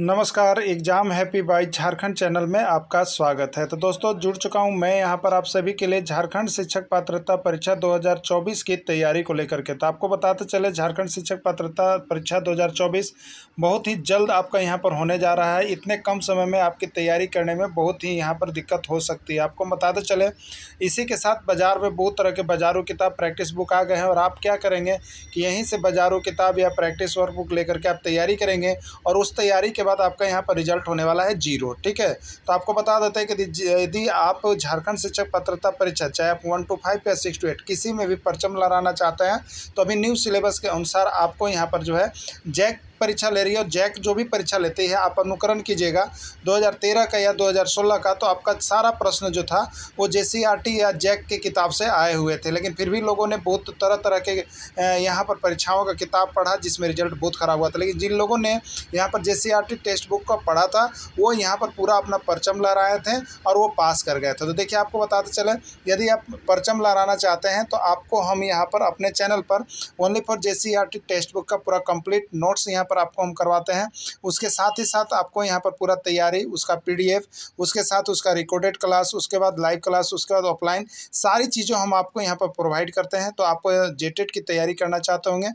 नमस्कार exam happy bite Jharkhand channel में आपका स्वागत है तो दोस्तों जुड़ चुका हूं मैं यहां पर आप सभी के लिए झारखंड शिक्षक पात्रता परीक्षा 2024 की तैयारी को लेकर के तो आपको बताते चले झारखंड शिक्षक पात्रता परीक्षा 2024 बहुत ही जल्द आपका यहां पर होने जा रहा है इतने कम समय में आपकी तैयारी करने में बहुत ही यहाँ पर दिक्कत हो सकती है आपको बताते चले इसी के साथ बाज़ार में बहुत तरह के बाजारू किताब प्रैक्टिस बुक आ गए हैं और आप क्या करेंगे कि यहीं से बाजारू किताब या प्रैक्टिस वर्क बुक लेकर के आप तैयारी करेंगे और उस तैयारी के बाद आपका यहाँ पर रिजल्ट होने वाला है जीरो ठीक है तो आपको बता देते हैं कि यदि आप झारखंड शिक्षक पत्रता परीक्षा चाहे आप वन टू फाइव या सिक्स टू एट किसी में भी परचम लहराना चाहते हैं तो अभी न्यू सिलेबस के अनुसार आपको यहाँ पर जो है जैक परीक्षा ले रही है और जैक जो भी परीक्षा लेते हैं आप अनुकरण कीजिएगा 2013 का या 2016 का तो आपका सारा प्रश्न जो था वो जे या जैक की किताब से आए हुए थे लेकिन फिर भी लोगों ने बहुत तरह तरह के यहाँ पर परीक्षाओं का किताब पढ़ा जिसमें रिजल्ट बहुत ख़राब हुआ था लेकिन जिन लोगों ने यहाँ पर जे टेक्स्ट बुक का पढ़ा था वो यहाँ पर पूरा अपना परचम लहराए थे और वो पास कर गए थे तो देखिए आपको बताते चले यदि आप परचम लहराना चाहते हैं तो आपको हम यहाँ पर अपने चैनल पर only for J text book का पूरा कंप्लीट नोट्स यहाँ पर आपको हम करवाते हैं उसके साथ ही साथ आपको यहाँ पर पूरा तैयारी उसका पीडीएफ उसके साथ उसका रिकॉर्डेड क्लास उसके बाद लाइव क्लास उसके बाद ऑफलाइन सारी चीजों हम आपको यहाँ पर प्रोवाइड करते हैं तो आप जेटेड की तैयारी करना चाहते होंगे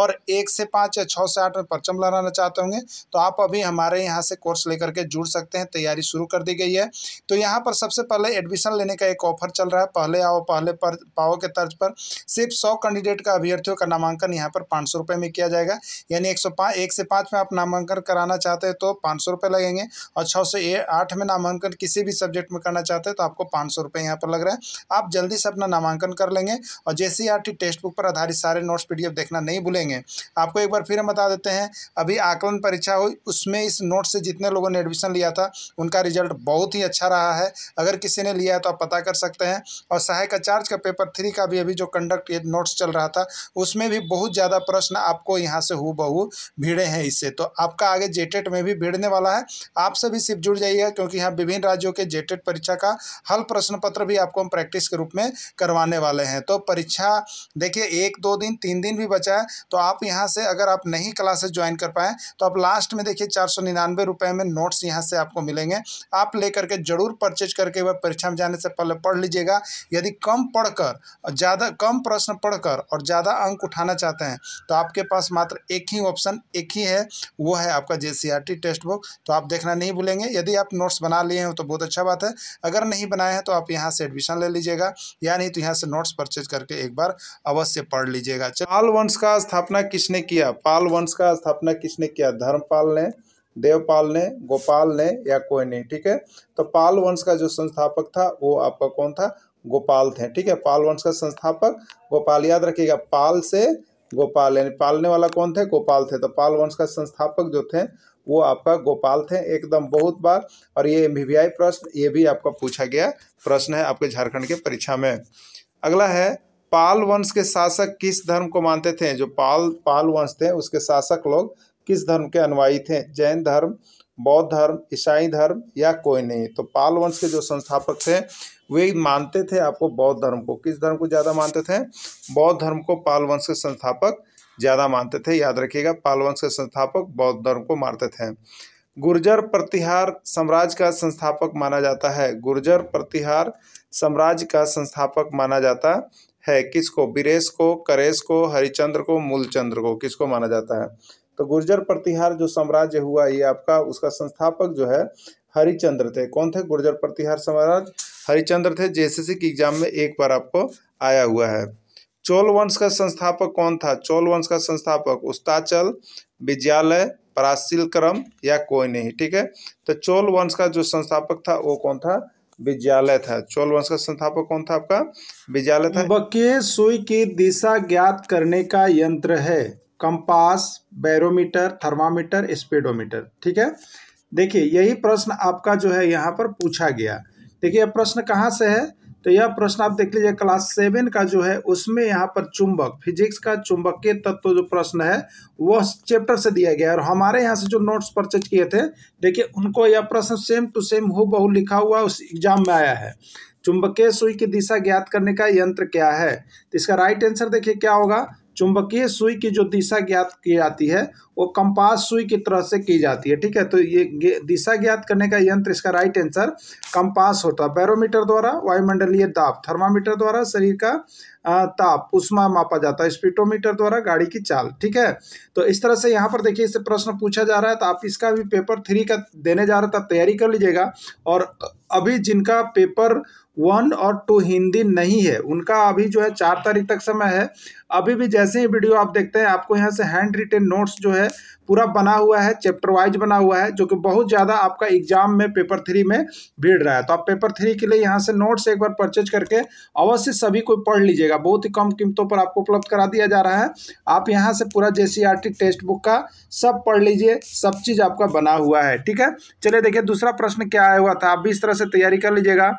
और एक से पाँच या छः से आठ में परचम लगाना चाहते होंगे तो आप अभी हमारे यहाँ से कोर्स लेकर के जुड़ सकते हैं तैयारी शुरू कर दी गई है तो यहाँ पर सबसे पहले एडमिशन लेने का एक ऑफर चल रहा है पहले आओ पहले पर पाओ के तर्ज पर सिर्फ सौ कैंडिडेट का अभ्यर्थियों का नामांकन यहाँ पर पाँच सौ में किया जाएगा यानी एक सौ पाँच एक से पाँच में आप नामांकन कराना चाहते हैं तो पाँच सौ रुपये लगेंगे और छः से आठ में नामांकन किसी भी सब्जेक्ट में करना चाहते हैं तो आपको पाँच सौ रुपये यहाँ पर लग रहा है आप जल्दी से अपना नामांकन कर लेंगे और जे टेक्स्ट बुक पर आधारित सारे नोट्स पी देखना नहीं भूलेंगे आपको एक बार फिर हम बता देते हैं अभी आकलन परीक्षा हुई उसमें इस नोट से जितने लोगों ने एडमिशन लिया था उनका रिजल्ट बहुत ही अच्छा रहा है अगर किसी ने लिया है तो आप पता कर सकते हैं और सहायक चार्ज का पेपर थ्री का भी अभी जो कंडक्ट नोट्स चल रहा था उसमें भी बहुत ज़्यादा प्रश्न आपको यहाँ से हु बहू भीड़े हैं इससे तो आपका आगे जेटेट e में भी भिड़ने वाला है आप सभी सिर्फ जुड़ जाइएगा क्योंकि यहाँ विभिन्न राज्यों के जेटेट e परीक्षा का हल प्रश्न पत्र भी आपको हम प्रैक्टिस के रूप में करवाने वाले हैं तो परीक्षा देखिए एक दो दिन तीन दिन भी बचा है तो आप यहाँ से अगर आप नहीं क्लासेस ज्वाइन कर पाए तो आप लास्ट में देखिए चार सौ निन्यानवे रुपये में नोट्स यहाँ से आपको मिलेंगे आप ले करके जरूर परचेज करके वह परीक्षा में जाने से पहले पढ़ लीजिएगा यदि कम पढ़कर ज़्यादा कम प्रश्न पढ़कर और ज़्यादा अंक उठाना चाहते हैं तो आपके पास मात्र एक ही ऑप्शन एक ही है वो है आपका जे टेक्स्ट बुक तो आप देखना नहीं भूलेंगे यदि आप नोट्स बना लिए हैं तो बहुत अच्छा बात है अगर नहीं बनाए हैं तो आप यहाँ से एडमिशन ले लीजिएगा या नहीं तो यहाँ से नोट्स परचेज करके एक बार अवश्य पढ़ लीजिएगा पाल वंश का स्थापना किसने किया पाल वंश का स्थापना किसने किया धर्मपाल ने देवपाल ने गोपाल ने या कोई नहीं ठीक है तो पाल वंश का जो संस्थापक था वो आपका कौन था गोपाल थे ठीक है पाल वंश का संस्थापक गोपाल याद रखिएगा पाल से गोपाल यानी पालने वाला कौन थे गोपाल थे तो पाल वंश का संस्थापक जो थे वो आपका गोपाल थे एकदम बहुत बार और ये एम प्रश्न ये भी आपका पूछा गया प्रश्न है आपके झारखंड के परीक्षा में अगला है पाल वंश के शासक किस धर्म को मानते थे जो पाल पाल वंश थे उसके शासक लोग किस धर्म के अनुयायी थे जैन धर्म बौद्ध धर्म ईसाई धर्म या कोई नहीं तो पाल वंश के जो संस्थापक थे वे मानते थे आपको बौद्ध धर्म को किस धर्म को ज़्यादा मानते थे बौद्ध धर्म को पाल वंश के संस्थापक ज़्यादा मानते थे याद रखिएगा पाल वंश के संस्थापक बौद्ध धर्म को मानते थे गुर्जर प्रतिहार साम्राज्य का संस्थापक माना जाता है गुर्जर प्रतिहार साम्राज्य का संस्थापक माना जाता है किसको बीरेश को करेश को हरिचंद्र को मूलचंद्र को किसको माना जाता है तो गुर्जर प्रतिहार जो साम्राज्य हुआ ये आपका उसका संस्थापक जो है हरिचंद्र थे कौन थे गुर्जर प्रतिहार साम्राज्य हरिचंद्र थे जेसीसी के एग्जाम में एक बार आपको आया हुआ है चोल वंश का संस्थापक कौन था चोल वंश का संस्थापक उस्ताचल विद्यालय परासिल क्रम या कोई नहीं ठीक है तो चोल वंश का जो संस्थापक था वो कौन था विद्यालय था चोल वंश का संस्थापक कौन था आपका विद्यालय था बके सुई की दिशा ज्ञात करने का यंत्र है कंपास बैरोमीटर थर्मामीटर स्पीडोमीटर ठीक है देखिए यही प्रश्न आपका जो है यहाँ पर पूछा गया देखिए यह प्रश्न कहाँ से है तो यह प्रश्न आप देख लीजिए क्लास सेवन का जो है उसमें यहाँ पर चुंबक फिजिक्स का चुंबकीय तत्व जो प्रश्न है वह चैप्टर से दिया गया है और हमारे यहाँ से जो नोट्स परचेज किए थे देखिए उनको यह प्रश्न सेम टू सेम हो बहु लिखा हुआ उस एग्जाम में आया है चुंबकीय सुई की दिशा ज्ञात करने का यंत्र क्या है तो इसका राइट आंसर देखिए क्या होगा चुंबकीय सुई की जो दिशा ज्ञात की जाती है वो कंपास सुई की तरह से की जाती है ठीक है तो ये दिशा ज्ञात करने का यंत्र इसका राइट आंसर कंपास होता है बैरोमीटर द्वारा वायुमंडलीय दाब थर्मामीटर द्वारा शरीर का ताप उष्मा मापा जाता है स्पीटोमीटर द्वारा गाड़ी की चाल ठीक है तो इस तरह से यहाँ पर देखिए इससे प्रश्न पूछा जा रहा है तो आप इसका भी पेपर थ्री का देने जा रहे रहा आप तैयारी कर लीजिएगा और अभी जिनका पेपर वन और टू हिंदी नहीं है उनका अभी जो है चार तारीख तक समय है अभी भी जैसे ही वीडियो आप देखते हैं आपको यहाँ से हैंड रिटेन नोट्स जो है पूरा बना हुआ है चैप्टर वाइज बना हुआ है जो कि बहुत ज़्यादा आपका एग्जाम में पेपर थ्री में भीड़ रहा है तो आप पेपर थ्री के लिए यहाँ से नोट्स एक बार परचेज करके अवश्य सभी को पढ़ लीजिएगा बहुत ही कम कीमतों पर आपको उपलब्ध करा दिया जा रहा है आप यहाँ से पूरा जे टेक्स्ट बुक का सब पढ़ लीजिए सब चीज़ आपका बना हुआ है ठीक है चलिए देखिए दूसरा प्रश्न क्या आया हुआ था आप भी इस तरह से तैयारी कर लीजिएगा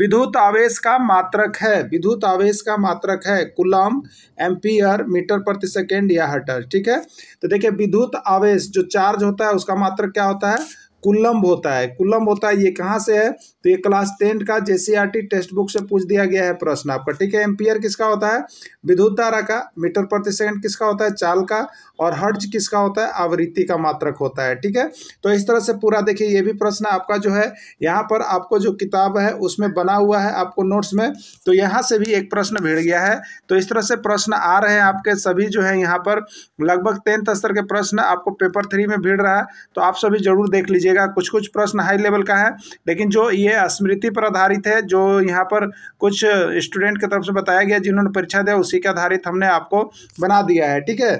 विद्युत आवेश का मात्रक है विद्युत आवेश का मात्रक है कुलम एम्पियर मीटर प्रति सेकेंड या हटर ठीक है तो देखिए विद्युत आवेश जो चार्ज होता है उसका मात्र क्या होता है कुल्लम्ब होता है कुल्लम्ब होता है ये कहाँ से है तो ये क्लास टेंथ का जेसीआरटी टेक्स्ट बुक से पूछ दिया गया है प्रश्न आपका ठीक है एम्पियर किसका होता है विद्युत धारा का मीटर प्रति सेकंड किसका होता है चाल का और हर्ज किसका होता है आवृत्ति का मात्रक होता है ठीक है तो इस तरह से पूरा देखिए ये भी प्रश्न आपका जो है यहाँ पर आपको जो किताब है उसमें बना हुआ है आपको नोट्स में तो यहाँ से भी एक प्रश्न भिड़ गया है तो इस तरह से प्रश्न आ रहे हैं आपके सभी जो है यहाँ पर लगभग टेंथ स्तर के प्रश्न आपको पेपर थ्री में भीड़ रहा है तो आप सभी जरूर देख लीजिएगा कुछ कुछ प्रश्न हाई लेवल का है लेकिन जो ये है स्मृति पर आधारित है जो यहाँ पर कुछ स्टूडेंट की तरफ से बताया गया जिन्होंने परीक्षा दिया उसी के आधारित हमने आपको बना दिया है ठीक है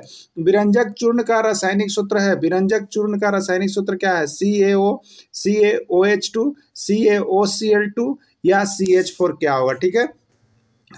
विरंजक चूर्ण का रासायनिक सूत्र है विरंजक चूर्ण का रासायनिक सूत्र क्या है C A O C A O H two C A O C L two या सी एच फोर क्या होगा ठीक है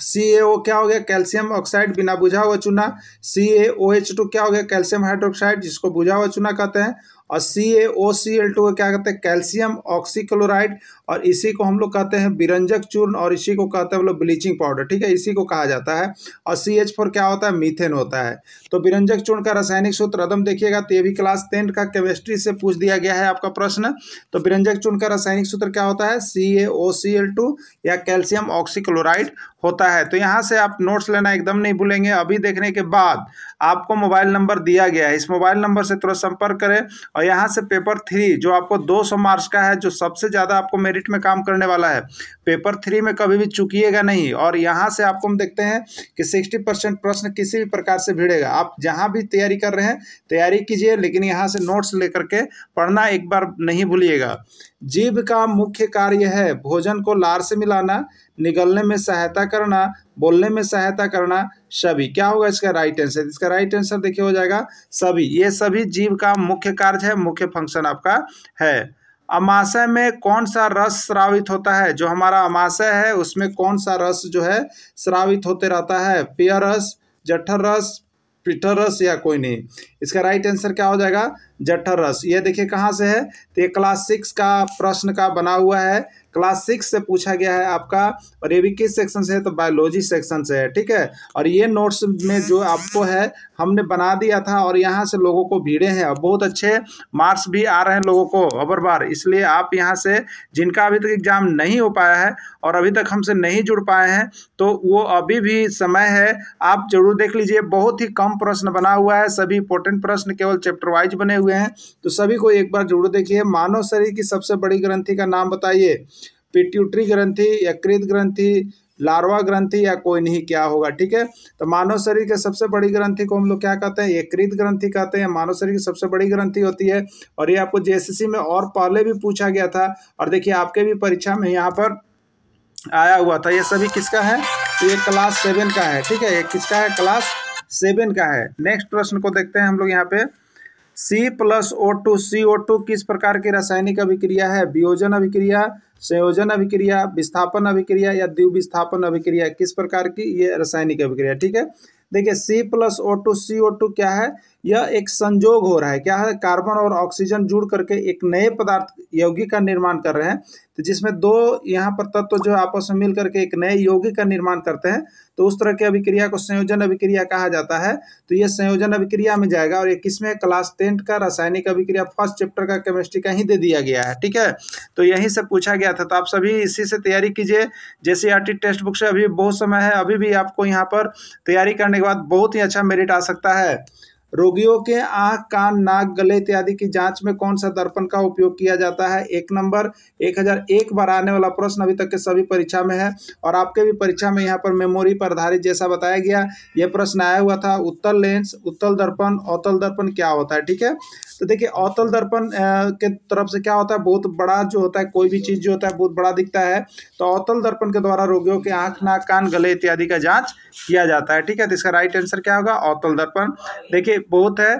सी ए ओ क्या हो गया कैल्शियम ऑक्साइड बिना बुझा हुआ चूना सी ए ओ एच टू क्या हो गया कैल्शियम हाइड्रोक्साइड जिसको बुझा हुआ चूना कहते हैं और सी A O C L to क्या कहते हैं कैल्शियम ऑक्सीक्लोराइड और इसी को हम लोग कहते हैं बिरंजक चूर्ण और इसी को कहते हैं हम लोग ब्लीचिंग पाउडर ठीक है इसी को कहा जाता है और सी एच फोर क्या होता है मीथेन होता है तो बिरंजक चूर्ण का रासायनिक सूत्र अदम देखिएगा तो ये भी क्लास टेन का केमिस्ट्री से पूछ दिया गया है आपका प्रश्न तो बिरंजक चूर्ण का रासायनिक सूत्र क्या होता है C A O C L two या कैल्शियम ऑक्सीक्लोराइड होता है तो यहाँ से आप नोट्स लेना एकदम नहीं भूलेंगे अभी देखने के बाद आपको मोबाइल नंबर दिया गया है इस मोबाइल नंबर से थोड़ा संपर्क करें और यहाँ से पेपर थ्री जो आपको दो सौ मार्क्स का है जो सबसे ज़्यादा आपको मेरिट मेरिट में काम करने वाला है पेपर थ्री में कभी भी चुकीेगा नहीं और यहाँ से आपको हम देखते हैं कि सिक्सटी परसेंट प्रश्न किसी भी प्रकार से भिड़ेगा आप जहाँ भी तैयारी कर रहे हैं तैयारी कीजिए लेकिन यहाँ से नोट्स लेकर के पढ़ना एक बार नहीं भूलिएगा जीव का मुख्य कार्य है भोजन को लार से मिलाना निगलने में सहायता करना बोलने में सहायता करना सभी क्या होगा इसका राइट आंसर इसका राइट आंसर देखिए हो जाएगा सभी ये सभी जीव का मुख्य कार्य है मुख्य फंक्शन आपका है अमाशय में कौन सा रस श्रावित होता है जो हमारा अमाशय है उसमें कौन सा रस जो है श्रावित होते रहता है पेय रस जठर रस पिठर रस या कोई नहीं इसका राइट आंसर क्या हो जाएगा जठर रस ये देखिए कहाँ से है तो ये क्लास सिक्स का प्रश्न का बना हुआ है क्लास सिक्स से पूछा गया है आपका और ये भी किस सेक्शन से है तो बायोलॉजी सेक्शन से है ठीक है और ये नोट्स में जो आपको है हमने बना दिया था और यहाँ से लोगों को भीड़े हैं और बहुत अच्छे मार्क्स भी आ रहे हैं लोगों को अबर बार इसलिए आप यहाँ से जिनका अभी तक एग्जाम नहीं हो पाया है और अभी तक हमसे नहीं जुड़ पाए हैं तो वो अभी भी समय है आप जरूर देख लीजिए बहुत ही कम प्रश्न बना हुआ है सभी इंपॉर्टेंट प्रश्न केवल चैप्टर वाइज बने हुए हैं तो सभी को एक बार जरूर देखिए मानव शरीर की सबसे बड़ी ग्रंथि का नाम बताइए पिट्यूटरी ग्रंथि यकृत ग्रंथि लार्वा ग्रंथि या कोई नहीं क्या होगा ठीक है तो मानव शरीर के सबसे बड़ी ग्रंथि को हम लोग क्या कहते हैं एकृत ग्रंथि कहते हैं मानव शरीर की सबसे बड़ी ग्रंथि होती है और ये आपको जेएससी में और पहले भी पूछा गया था और देखिए आपके भी परीक्षा में यहाँ पर आया हुआ था ये सभी किसका है तो ये क्लास सेवन का है ठीक है ये किसका है क्लास सेवन का है नेक्स्ट प्रश्न को देखते हैं हम लोग यहाँ पे C plus O two C O two किस प्रकार की रासायनिक अभिक्रिया है वियोजन अभिक्रिया संयोजन अभिक्रिया विस्थापन अभिक्रिया या द्विविस्थापन अभिक्रिया किस प्रकार की ये रासायनिक अभिक्रिया ठीक है देखिए C plus O two C O two क्या है यह एक संजोग हो रहा है क्या है कार्बन और ऑक्सीजन जुड़ करके एक नए पदार्थ यौगिक का निर्माण कर रहे हैं तो जिसमें दो यहाँ पर तत्व तो जो आपस में मिल करके एक नए यौगिक का निर्माण करते हैं तो उस तरह की अभिक्रिया को संयोजन अभिक्रिया कहा जाता है तो यह संयोजन अभिक्रिया में जाएगा और ये किसमें क्लास टेंथ का रासायनिक अभिक्रिया फर्स्ट चैप्टर का केमिस्ट्री का ही दे दिया गया है ठीक है तो यहीं से पूछा गया था तो आप सभी इसी से तैयारी कीजिए जैसे आर टेक्स्ट बुक से अभी बहुत समय है अभी भी आपको यहाँ पर तैयारी करने के बाद बहुत ही अच्छा मेरिट आ सकता है रोगियों के आँख कान नाक गले इत्यादि की जांच में कौन सा दर्पण का उपयोग किया जाता है एक नंबर एक हजार एक बार आने वाला प्रश्न अभी तक के सभी परीक्षा में है और आपके भी परीक्षा में यहाँ पर मेमोरी पर आधारित जैसा बताया गया यह प्रश्न आया हुआ था उत्तल लेंस उत्तल दर्पण अवतल दर्पण क्या होता है ठीक है तो देखिए अवतल दर्पण के तरफ से क्या होता है बहुत बड़ा जो होता है कोई भी चीज़ जो होता है बहुत बड़ा दिखता है तो अवतल दर्पण के द्वारा रोगियों के आँख नाक कान गले इत्यादि का जाँच किया जाता है ठीक है तो इसका राइट आंसर क्या होगा अवतल दर्पण देखिए बहुत है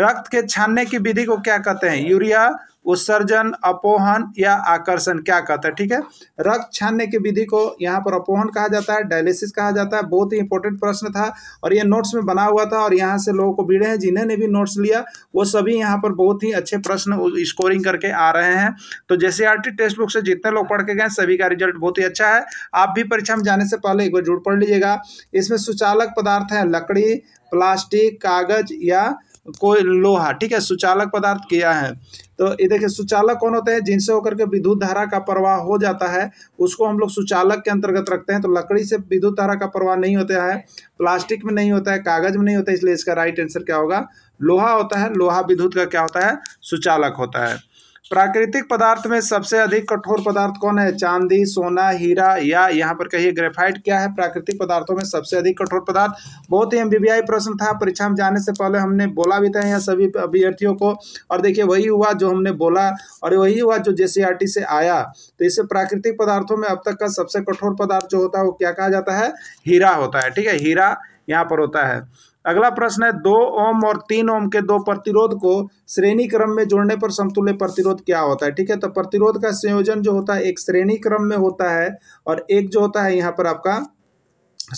रक्त के छानने की विधि को क्या कहते हैं यूरिया उत्सर्जन अपोहन या आकर्षण क्या कहता है ठीक है रक्त छानने की विधि को यहाँ पर अपोहन कहा जाता है डायलिसिस कहा जाता है बहुत ही इंपॉर्टेंट प्रश्न था और ये नोट्स में बना हुआ था और यहाँ से लोगों को भीड़े हैं जिन्होंने भी नोट्स लिया वो सभी यहाँ पर बहुत ही अच्छे प्रश्न स्कोरिंग करके आ रहे हैं तो जैसे आर टेक्स्ट बुक से जितने लोग पढ़ के गए सभी का रिजल्ट बहुत ही अच्छा है आप भी परीक्षा में जाने से पहले एक बार जुड़ पढ़ लीजिएगा इसमें सुचालक पदार्थ हैं लकड़ी प्लास्टिक कागज या कोई लोहा ठीक है सुचालक पदार्थ किया है तो ये देखिए सुचालक कौन होते हैं जिनसे होकर के विद्युत धारा का प्रवाह हो जाता है उसको हम लोग सुचालक के अंतर्गत रखते हैं तो लकड़ी से विद्युत धारा का प्रवाह नहीं होता है प्लास्टिक में नहीं होता है कागज में नहीं होता है इसलिए इसका राइट आंसर क्या होगा लोहा होता है लोहा विद्युत का क्या होता है सुचालक होता है प्राकृतिक पदार्थ में सबसे अधिक कठोर पदार्थ कौन है चांदी सोना हीरा या यहाँ पर कहिए ग्रेफाइट क्या है प्राकृतिक पदार्थों में सबसे अधिक कठोर पदार्थ बहुत ही एम प्रश्न था परीक्षा में जाने से पहले हमने बोला भी था यहाँ सभी अभ्यर्थियों को और देखिए वही हुआ जो हमने बोला और वही हुआ जो जे से आया तो इसे प्राकृतिक पदार्थों में अब तक का सबसे कठोर पदार्थ जो होता है वो क्या कहा जाता है हीरा होता है ठीक है हीरा यहाँ पर होता है अगला प्रश्न है दो ओम और तीन ओम के दो प्रतिरोध को श्रेणी क्रम में जोड़ने पर समतुल्य प्रतिरोध क्या होता है ठीक है तो प्रतिरोध का संयोजन जो होता है एक श्रेणी क्रम में होता है और एक जो होता है यहाँ पर आपका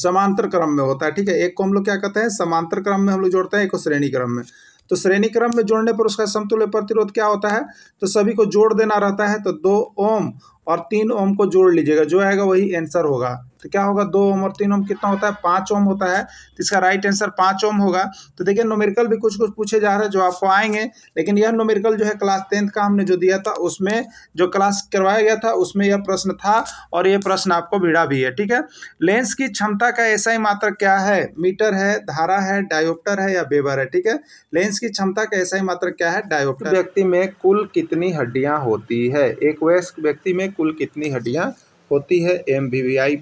समांतर क्रम में होता है ठीक है एक को हम लोग क्या कहते हैं समांतर क्रम में हम लोग जोड़ते हैं एक को श्रेणी क्रम में तो श्रेणी क्रम में जोड़ने पर उसका समतुल्य प्रतिरोध क्या होता है तो सभी को जोड़ देना रहता है तो दो ओम और तीन ओम को जोड़ लीजिएगा जो आएगा वही आंसर होगा तो क्या होगा दो ओम और तीन ओम कितना होता है पाँच ओम होता है तो इसका राइट आंसर पाँच ओम होगा तो देखिए नोमेरिकल भी कुछ कुछ पूछे जा रहे हैं जो आपको आएंगे लेकिन यह नोमेरिकल जो है क्लास टेंथ का हमने जो दिया था उसमें जो क्लास करवाया गया था उसमें यह प्रश्न था और यह प्रश्न आपको भिड़ा भी है ठीक है लेंस की क्षमता का ऐसा ही मात्र क्या है मीटर है धारा है डायोप्टर है या बेबर है ठीक है लेंस की क्षमता का ऐसा ही मात्र क्या है डायोप्टर व्यक्ति में कुल कितनी हड्डियां होती है एक वयस्क व्यक्ति में कुल कितनी हड्डियां होती है एम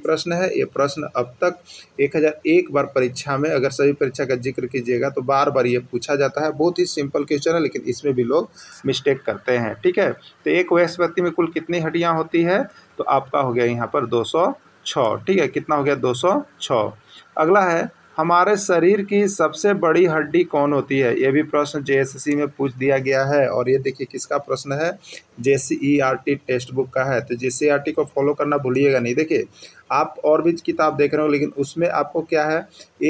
प्रश्न है ये प्रश्न अब तक 1001 बार परीक्षा में अगर सभी परीक्षा का जिक्र कीजिएगा तो बार बार ये पूछा जाता है बहुत ही सिंपल क्वेश्चन है लेकिन इसमें भी लोग मिस्टेक करते हैं ठीक है तो एक वयस्क व्यक्ति में कुल कितनी हड्डियाँ होती है तो आपका हो गया यहाँ पर दो ठीक है कितना हो गया दो अगला है हमारे शरीर की सबसे बड़ी हड्डी कौन होती है ये भी प्रश्न जे में पूछ दिया गया है और ये देखिए किसका प्रश्न है टी टेक्स्ट बुक का है तो टी e e को फॉलो करना भूलिएगा नहीं देखिए आप और भी किताब देख रहे हो लेकिन उसमें आपको क्या है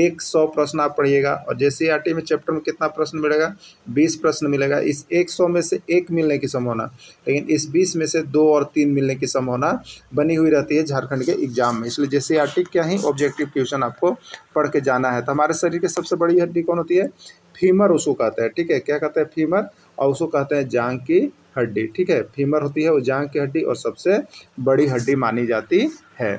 एक सौ प्रश्न आप पढ़िएगा और जैसे आर में चैप्टर में कितना प्रश्न मिलेगा बीस प्रश्न मिलेगा इस एक सौ में से एक मिलने की संभावना लेकिन इस बीस में से दो और तीन मिलने की संभावना बनी हुई रहती है झारखंड के एग्जाम में इसलिए जैसे आर क्या ही ऑब्जेक्टिव क्वेश्चन आपको पढ़ के जाना है तो हमारे शरीर की सबसे बड़ी हड्डी कौन होती है फीमर उसको कहते हैं ठीक है क्या कहते हैं फीमर और उसको कहते हैं जांग की हड्डी ठीक है फीमर होती है वो जांग की हड्डी और सबसे बड़ी हड्डी मानी जाती है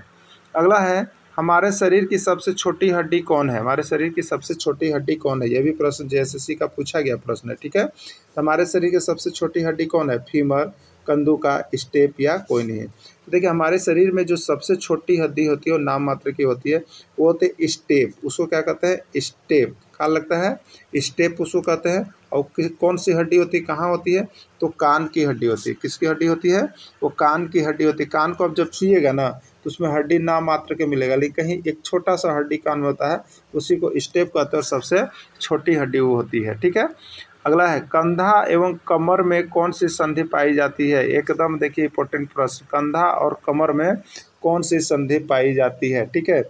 अगला है हमारे शरीर की सबसे छोटी हड्डी कौन है हमारे शरीर की सबसे छोटी हड्डी कौन है यह भी प्रश्न जेएसएससी का पूछा गया प्रश्न है ठीक है तो हमारे शरीर की सबसे छोटी हड्डी कौन है फीमर कंधु का स्टेप या कोई नहीं है तो देखिए हमारे शरीर में जो सबसे छोटी हड्डी होती है वो नाम मात्र की होती है वो होती है स्टेप उसको क्या कहते हैं स्टेप कहा लगता है स्टेप उसको कहते हैं और कौन सी हड्डी होती है कहाँ होती है तो कान की हड्डी होती है किसकी हड्डी होती है वो कान की हड्डी होती है कान को आप जब छूएगा ना तो उसमें हड्डी ना मात्र के मिलेगा लेकिन कहीं एक छोटा सा हड्डी कान में होता है उसी को स्टेप कहते हैं और सबसे छोटी हड्डी वो होती है ठीक है अगला है कंधा एवं कमर में कौन सी संधि पाई जाती है एकदम देखिए इंपॉर्टेंट प्रश्न कंधा और कमर में कौन सी संधि पाई जाती है ठीक है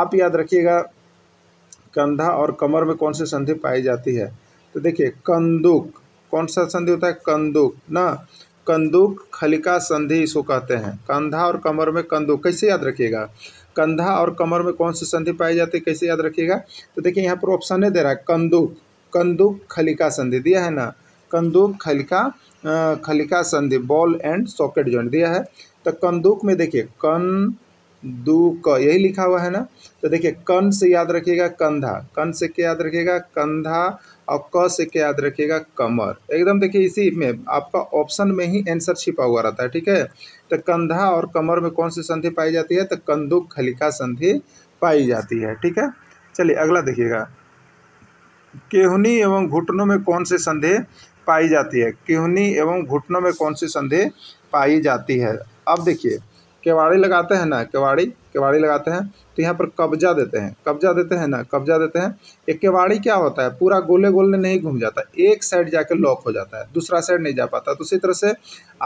आप याद रखिएगा कंधा और कमर में कौन सी संधि पाई जाती है तो देखिए कंदुक कौन सा संधि होता है कंदुक ना कंदुक खलिका संधि इसको कहते हैं कंधा और कमर में कंदुक कैसे याद रखिएगा कंधा और कमर में कौन सी संधि पाई जाती है कैसे याद रखिएगा तो देखिए यहाँ पर ऑप्शन है दे रहा है कंदुक कंदुक खलिका संधि दिया है ना कंदुक खलिका खलिका संधि बॉल एंड सॉकेट जॉइंट दिया है तो कंदुक में देखिए कन दू क यही लिखा हुआ है ना तो देखिए कन से याद रखिएगा कंधा कन से क्या याद रखिएगा कंधा और क से क्या याद रखिएगा कमर एकदम देखिए इसी में आपका ऑप्शन में ही आंसर छिपा हुआ रहता है ठीक है तो कंधा और कमर में कौन सी संधि पाई जाती है तो कंदुक खलिका संधि पाई जाती है ठीक है चलिए अगला देखिएगा केहनी एवं घुटनों में कौन सी संधि पाई जाती है केहनी एवं घुटनों में कौन सी संधि पाई जाती है अब देखिए केवाड़ी लगाते हैं ना केवाड़ी केवाड़ी लगाते हैं तो यहाँ पर कब्जा देते हैं कब्जा देते हैं ना कब्जा देते हैं एक केवाड़ी क्या होता है पूरा गोले गोले नहीं घूम जाता एक साइड जाके लॉक हो जाता है दूसरा साइड नहीं जा पाता तो उसी तरह से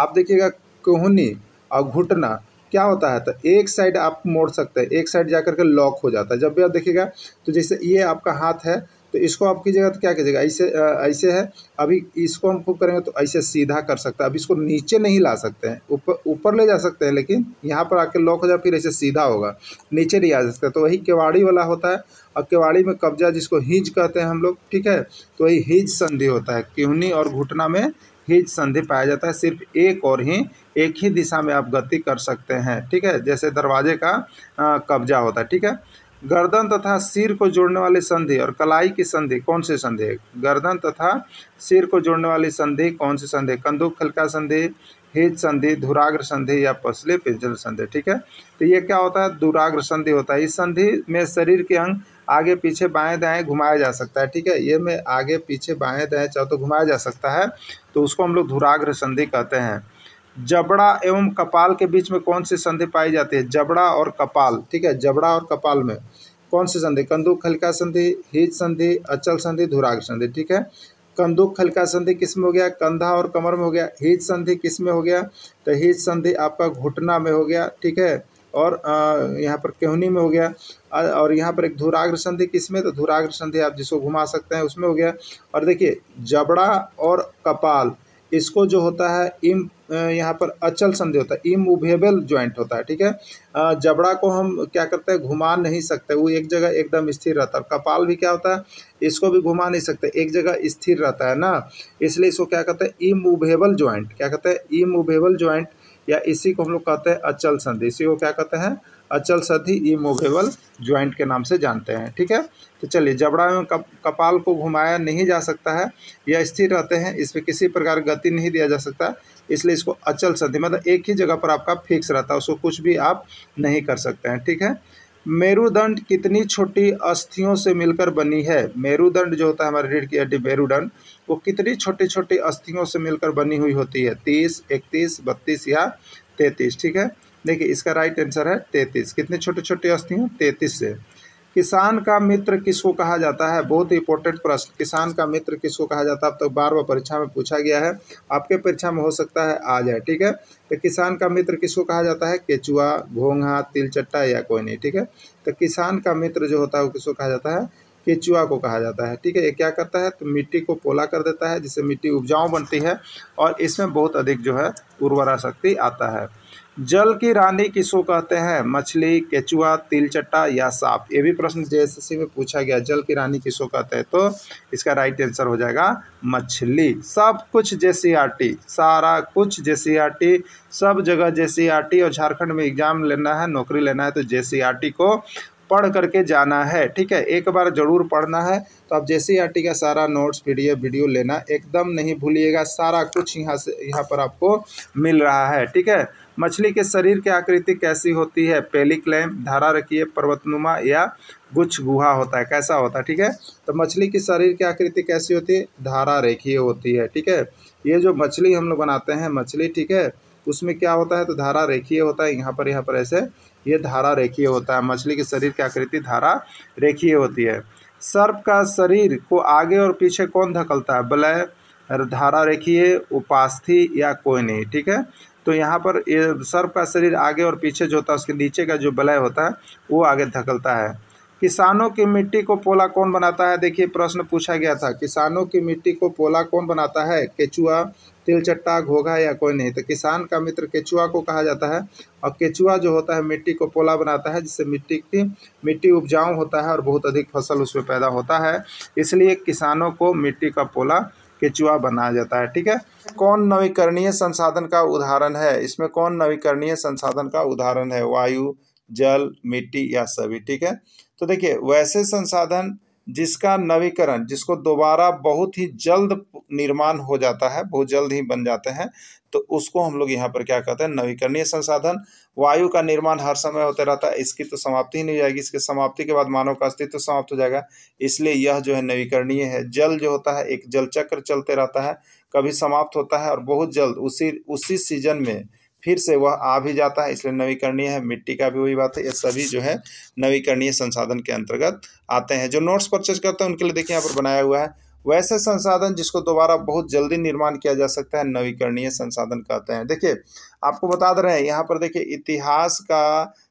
आप देखिएगा कोहनी और घुटना क्या होता है तो एक साइड आप मोड़ सकते हैं एक साइड जा करके लॉक हो जाता है जब भी आप देखिएगा तो जैसे ये आपका हाथ है तो इसको आप कीजिएगा तो क्या कीजिएगा ऐसे ऐसे है अभी इसको हम खूब करेंगे तो ऐसे सीधा कर सकते हैं अब इसको नीचे नहीं ला सकते हैं ऊपर ऊपर ले जा सकते हैं लेकिन यहाँ पर आके लॉक हो जाए फिर ऐसे सीधा होगा नीचे नहीं आ सकता तो वही केवाड़ी वाला होता है और केवाड़ी में कब्जा जिसको हिज कहते हैं हम लोग ठीक है तो वही हिज संधि होता है किहनी और घुटना में हिज संधि पाया जाता है सिर्फ एक और ही एक ही दिशा में आप गति कर सकते हैं ठीक है जैसे दरवाजे का कब्जा होता है ठीक है गर्दन तथा सिर को जोड़ने वाले संधि और कलाई की संधि कौन से संधि गर्दन तथा सिर को जोड़ने वाली संधि कौन से संधि कंदुक खलका संधि हिज संधि धुराग्र संधि या पसले पिंजल संधि ठीक है तो ये क्या होता है दुराग्र संधि होता है इस संधि में शरीर के अंग आगे पीछे बाएं दाएं घुमाया जा सकता है ठीक है ये में आगे पीछे बाएं दाएं चाहे तो घुमाया जा सकता है तो उसको हम लोग धुराग्र संधि कहते हैं जबड़ा एवं कपाल के बीच में कौन सी संधि पाई जाती है जबड़ा और कपाल ठीक है जबड़ा और कपाल में कौन सी संधि कंदुक खलका संधि हिज संधि अचल संधि धुराग संधि ठीक है कंदुक खलका संधि किस में हो गया कंधा और कमर में हो गया हिज संधि किस में हो गया तो हिज संधि आपका घुटना में हो गया ठीक है और यहाँ पर केहनी में हो गया और यहाँ पर एक धुराग्र संधि किस में तो धुराग्र संधि आप जिसको घुमा सकते हैं उसमें हो गया और देखिए जबड़ा और कपाल इसको जो होता है इम यहाँ पर अचल संधि होता है इमूवेबल ज्वाइंट होता है ठीक है जबड़ा को हम क्या करते हैं घुमा नहीं सकते वो एक जगह एकदम स्थिर रहता है कपाल भी क्या होता है इसको भी घुमा नहीं सकते एक जगह स्थिर रहता है ना इसलिए इसको क्या कहते हैं इमूवेबल ज्वाइंट क्या कहते हैं इमूवेबल ज्वाइंट या इसी को हम लोग कहते हैं अचल संधि इसी को क्या कहते हैं अचल सति इमोवेबल ज्वाइंट के नाम से जानते हैं ठीक है तो चलिए जबड़ा में कप, कपाल को घुमाया नहीं जा सकता है या स्थिर रहते हैं इसमें किसी प्रकार गति नहीं दिया जा सकता इसलिए इसको अचल संधि मतलब एक ही जगह पर आपका फिक्स रहता है उसको कुछ भी आप नहीं कर सकते हैं ठीक है मेरुदंड कितनी छोटी अस्थियों से मिलकर बनी है मेरुदंड जो होता है हमारे रीढ़ की हड्डी मेरुदंड वो कितनी छोटी छोटी अस्थियों से मिलकर बनी हुई होती है तीस इकतीस बत्तीस या तैंतीस ठीक है देखिए इसका राइट आंसर है तैतीस कितने छोटे छोटे अस्थियों तैतीस से किसान का मित्र किसको कहा जाता है बहुत ही इंपॉर्टेंट प्रश्न किसान का मित्र किसको कहा जाता है अब तक तो बार बार परीक्षा में पूछा गया है आपके परीक्षा में हो सकता है आ जाए ठीक है तो किसान का मित्र किसको कहा जाता है केचुआ घोंघा तिलचट्टा या कोई नहीं ठीक है तो किसान का मित्र जो होता है वो किसको कहा जाता है केचुआ को कहा जाता है ठीक है ये क्या करता है तो मिट्टी को पोला कर देता है जिससे मिट्टी उपजाऊ बनती है और इसमें बहुत अधिक जो है उर्वरा शक्ति आता है जल की रानी किसको कहते हैं मछली केचुआ तिलचट्टा या सांप ये भी प्रश्न जे में पूछा गया जल की रानी किसको कहते हैं तो इसका राइट आंसर हो जाएगा मछली सब कुछ जे सारा कुछ जे सब जगह जे और झारखंड में एग्जाम लेना है नौकरी लेना है तो जे को पढ़ करके जाना है ठीक है एक बार जरूर पढ़ना है तो आप जैसे आर का सारा नोट्स वीडियो वीडियो लेना एकदम नहीं भूलिएगा सारा कुछ यहाँ से यहाँ पर आपको मिल रहा है ठीक है मछली के शरीर की आकृति कैसी होती है पेली क्लैम धारा रखिए पर्वतनुमा या गुच्छ गुहा होता है कैसा होता है ठीक है तो मछली की शरीर की आकृति कैसी होती है धारा रेखीय होती है ठीक है ये जो मछली हम लोग बनाते हैं मछली ठीक है उसमें क्या होता है तो धारा रेखीय होता है यहाँ पर यहाँ पर ऐसे ये धारा रेखीय होता है मछली के शरीर की आकृति धारा रेखीय होती है सर्प का शरीर को आगे और पीछे कौन धकलता है बलय धारा रेखीय उपास्थि या कोई नहीं ठीक है तो यहाँ पर ये सर्प का शरीर आगे और पीछे जो होता है उसके नीचे का जो बलय होता है वो आगे धकलता है किसानों की मिट्टी को पोला कौन बनाता है देखिए प्रश्न पूछा गया था किसानों की मिट्टी को पोला कौन बनाता है केचुआ तिलचट्टा घोघा या कोई नहीं तो किसान का मित्र केचुआ को कहा जाता है और केचुआ जो होता है मिट्टी को पोला बनाता है जिससे मिट्टी की मिट्टी उपजाऊ होता है और बहुत अधिक फसल उसमें पैदा होता है इसलिए किसानों को मिट्टी का पोला केचुआ बनाया जाता है ठीक है कौन नवीकरणीय संसाधन का उदाहरण है इसमें कौन नवीकरणीय संसाधन का उदाहरण है वायु जल मिट्टी या सभी ठीक है तो देखिए वैसे संसाधन जिसका नवीकरण जिसको दोबारा बहुत ही जल्द निर्माण हो जाता है बहुत जल्द ही बन जाते हैं तो उसको हम लोग यहाँ पर क्या कहते हैं नवीकरणीय संसाधन वायु का निर्माण हर समय होता रहता है इसकी तो समाप्ति ही नहीं जाएगी इसके समाप्ति के बाद मानव का अस्तित्व तो समाप्त हो जाएगा इसलिए यह जो है नवीकरणीय है जल जो होता है एक जल चक्र चलते रहता है कभी समाप्त होता है और बहुत जल्द उसी उसी सीजन में फिर से वह आ भी जाता है इसलिए नवीकरणीय है मिट्टी का भी वही बात है ये सभी जो है नवीकरणीय संसाधन के अंतर्गत आते हैं जो नोट्स परचेज करते हैं उनके लिए देखिए यहाँ पर बनाया हुआ है वैसे संसाधन जिसको दोबारा बहुत जल्दी निर्माण किया जा सकता है नवीकरणीय संसाधन कहते हैं देखिए आपको बता दे रहे हैं यहाँ पर देखिए इतिहास का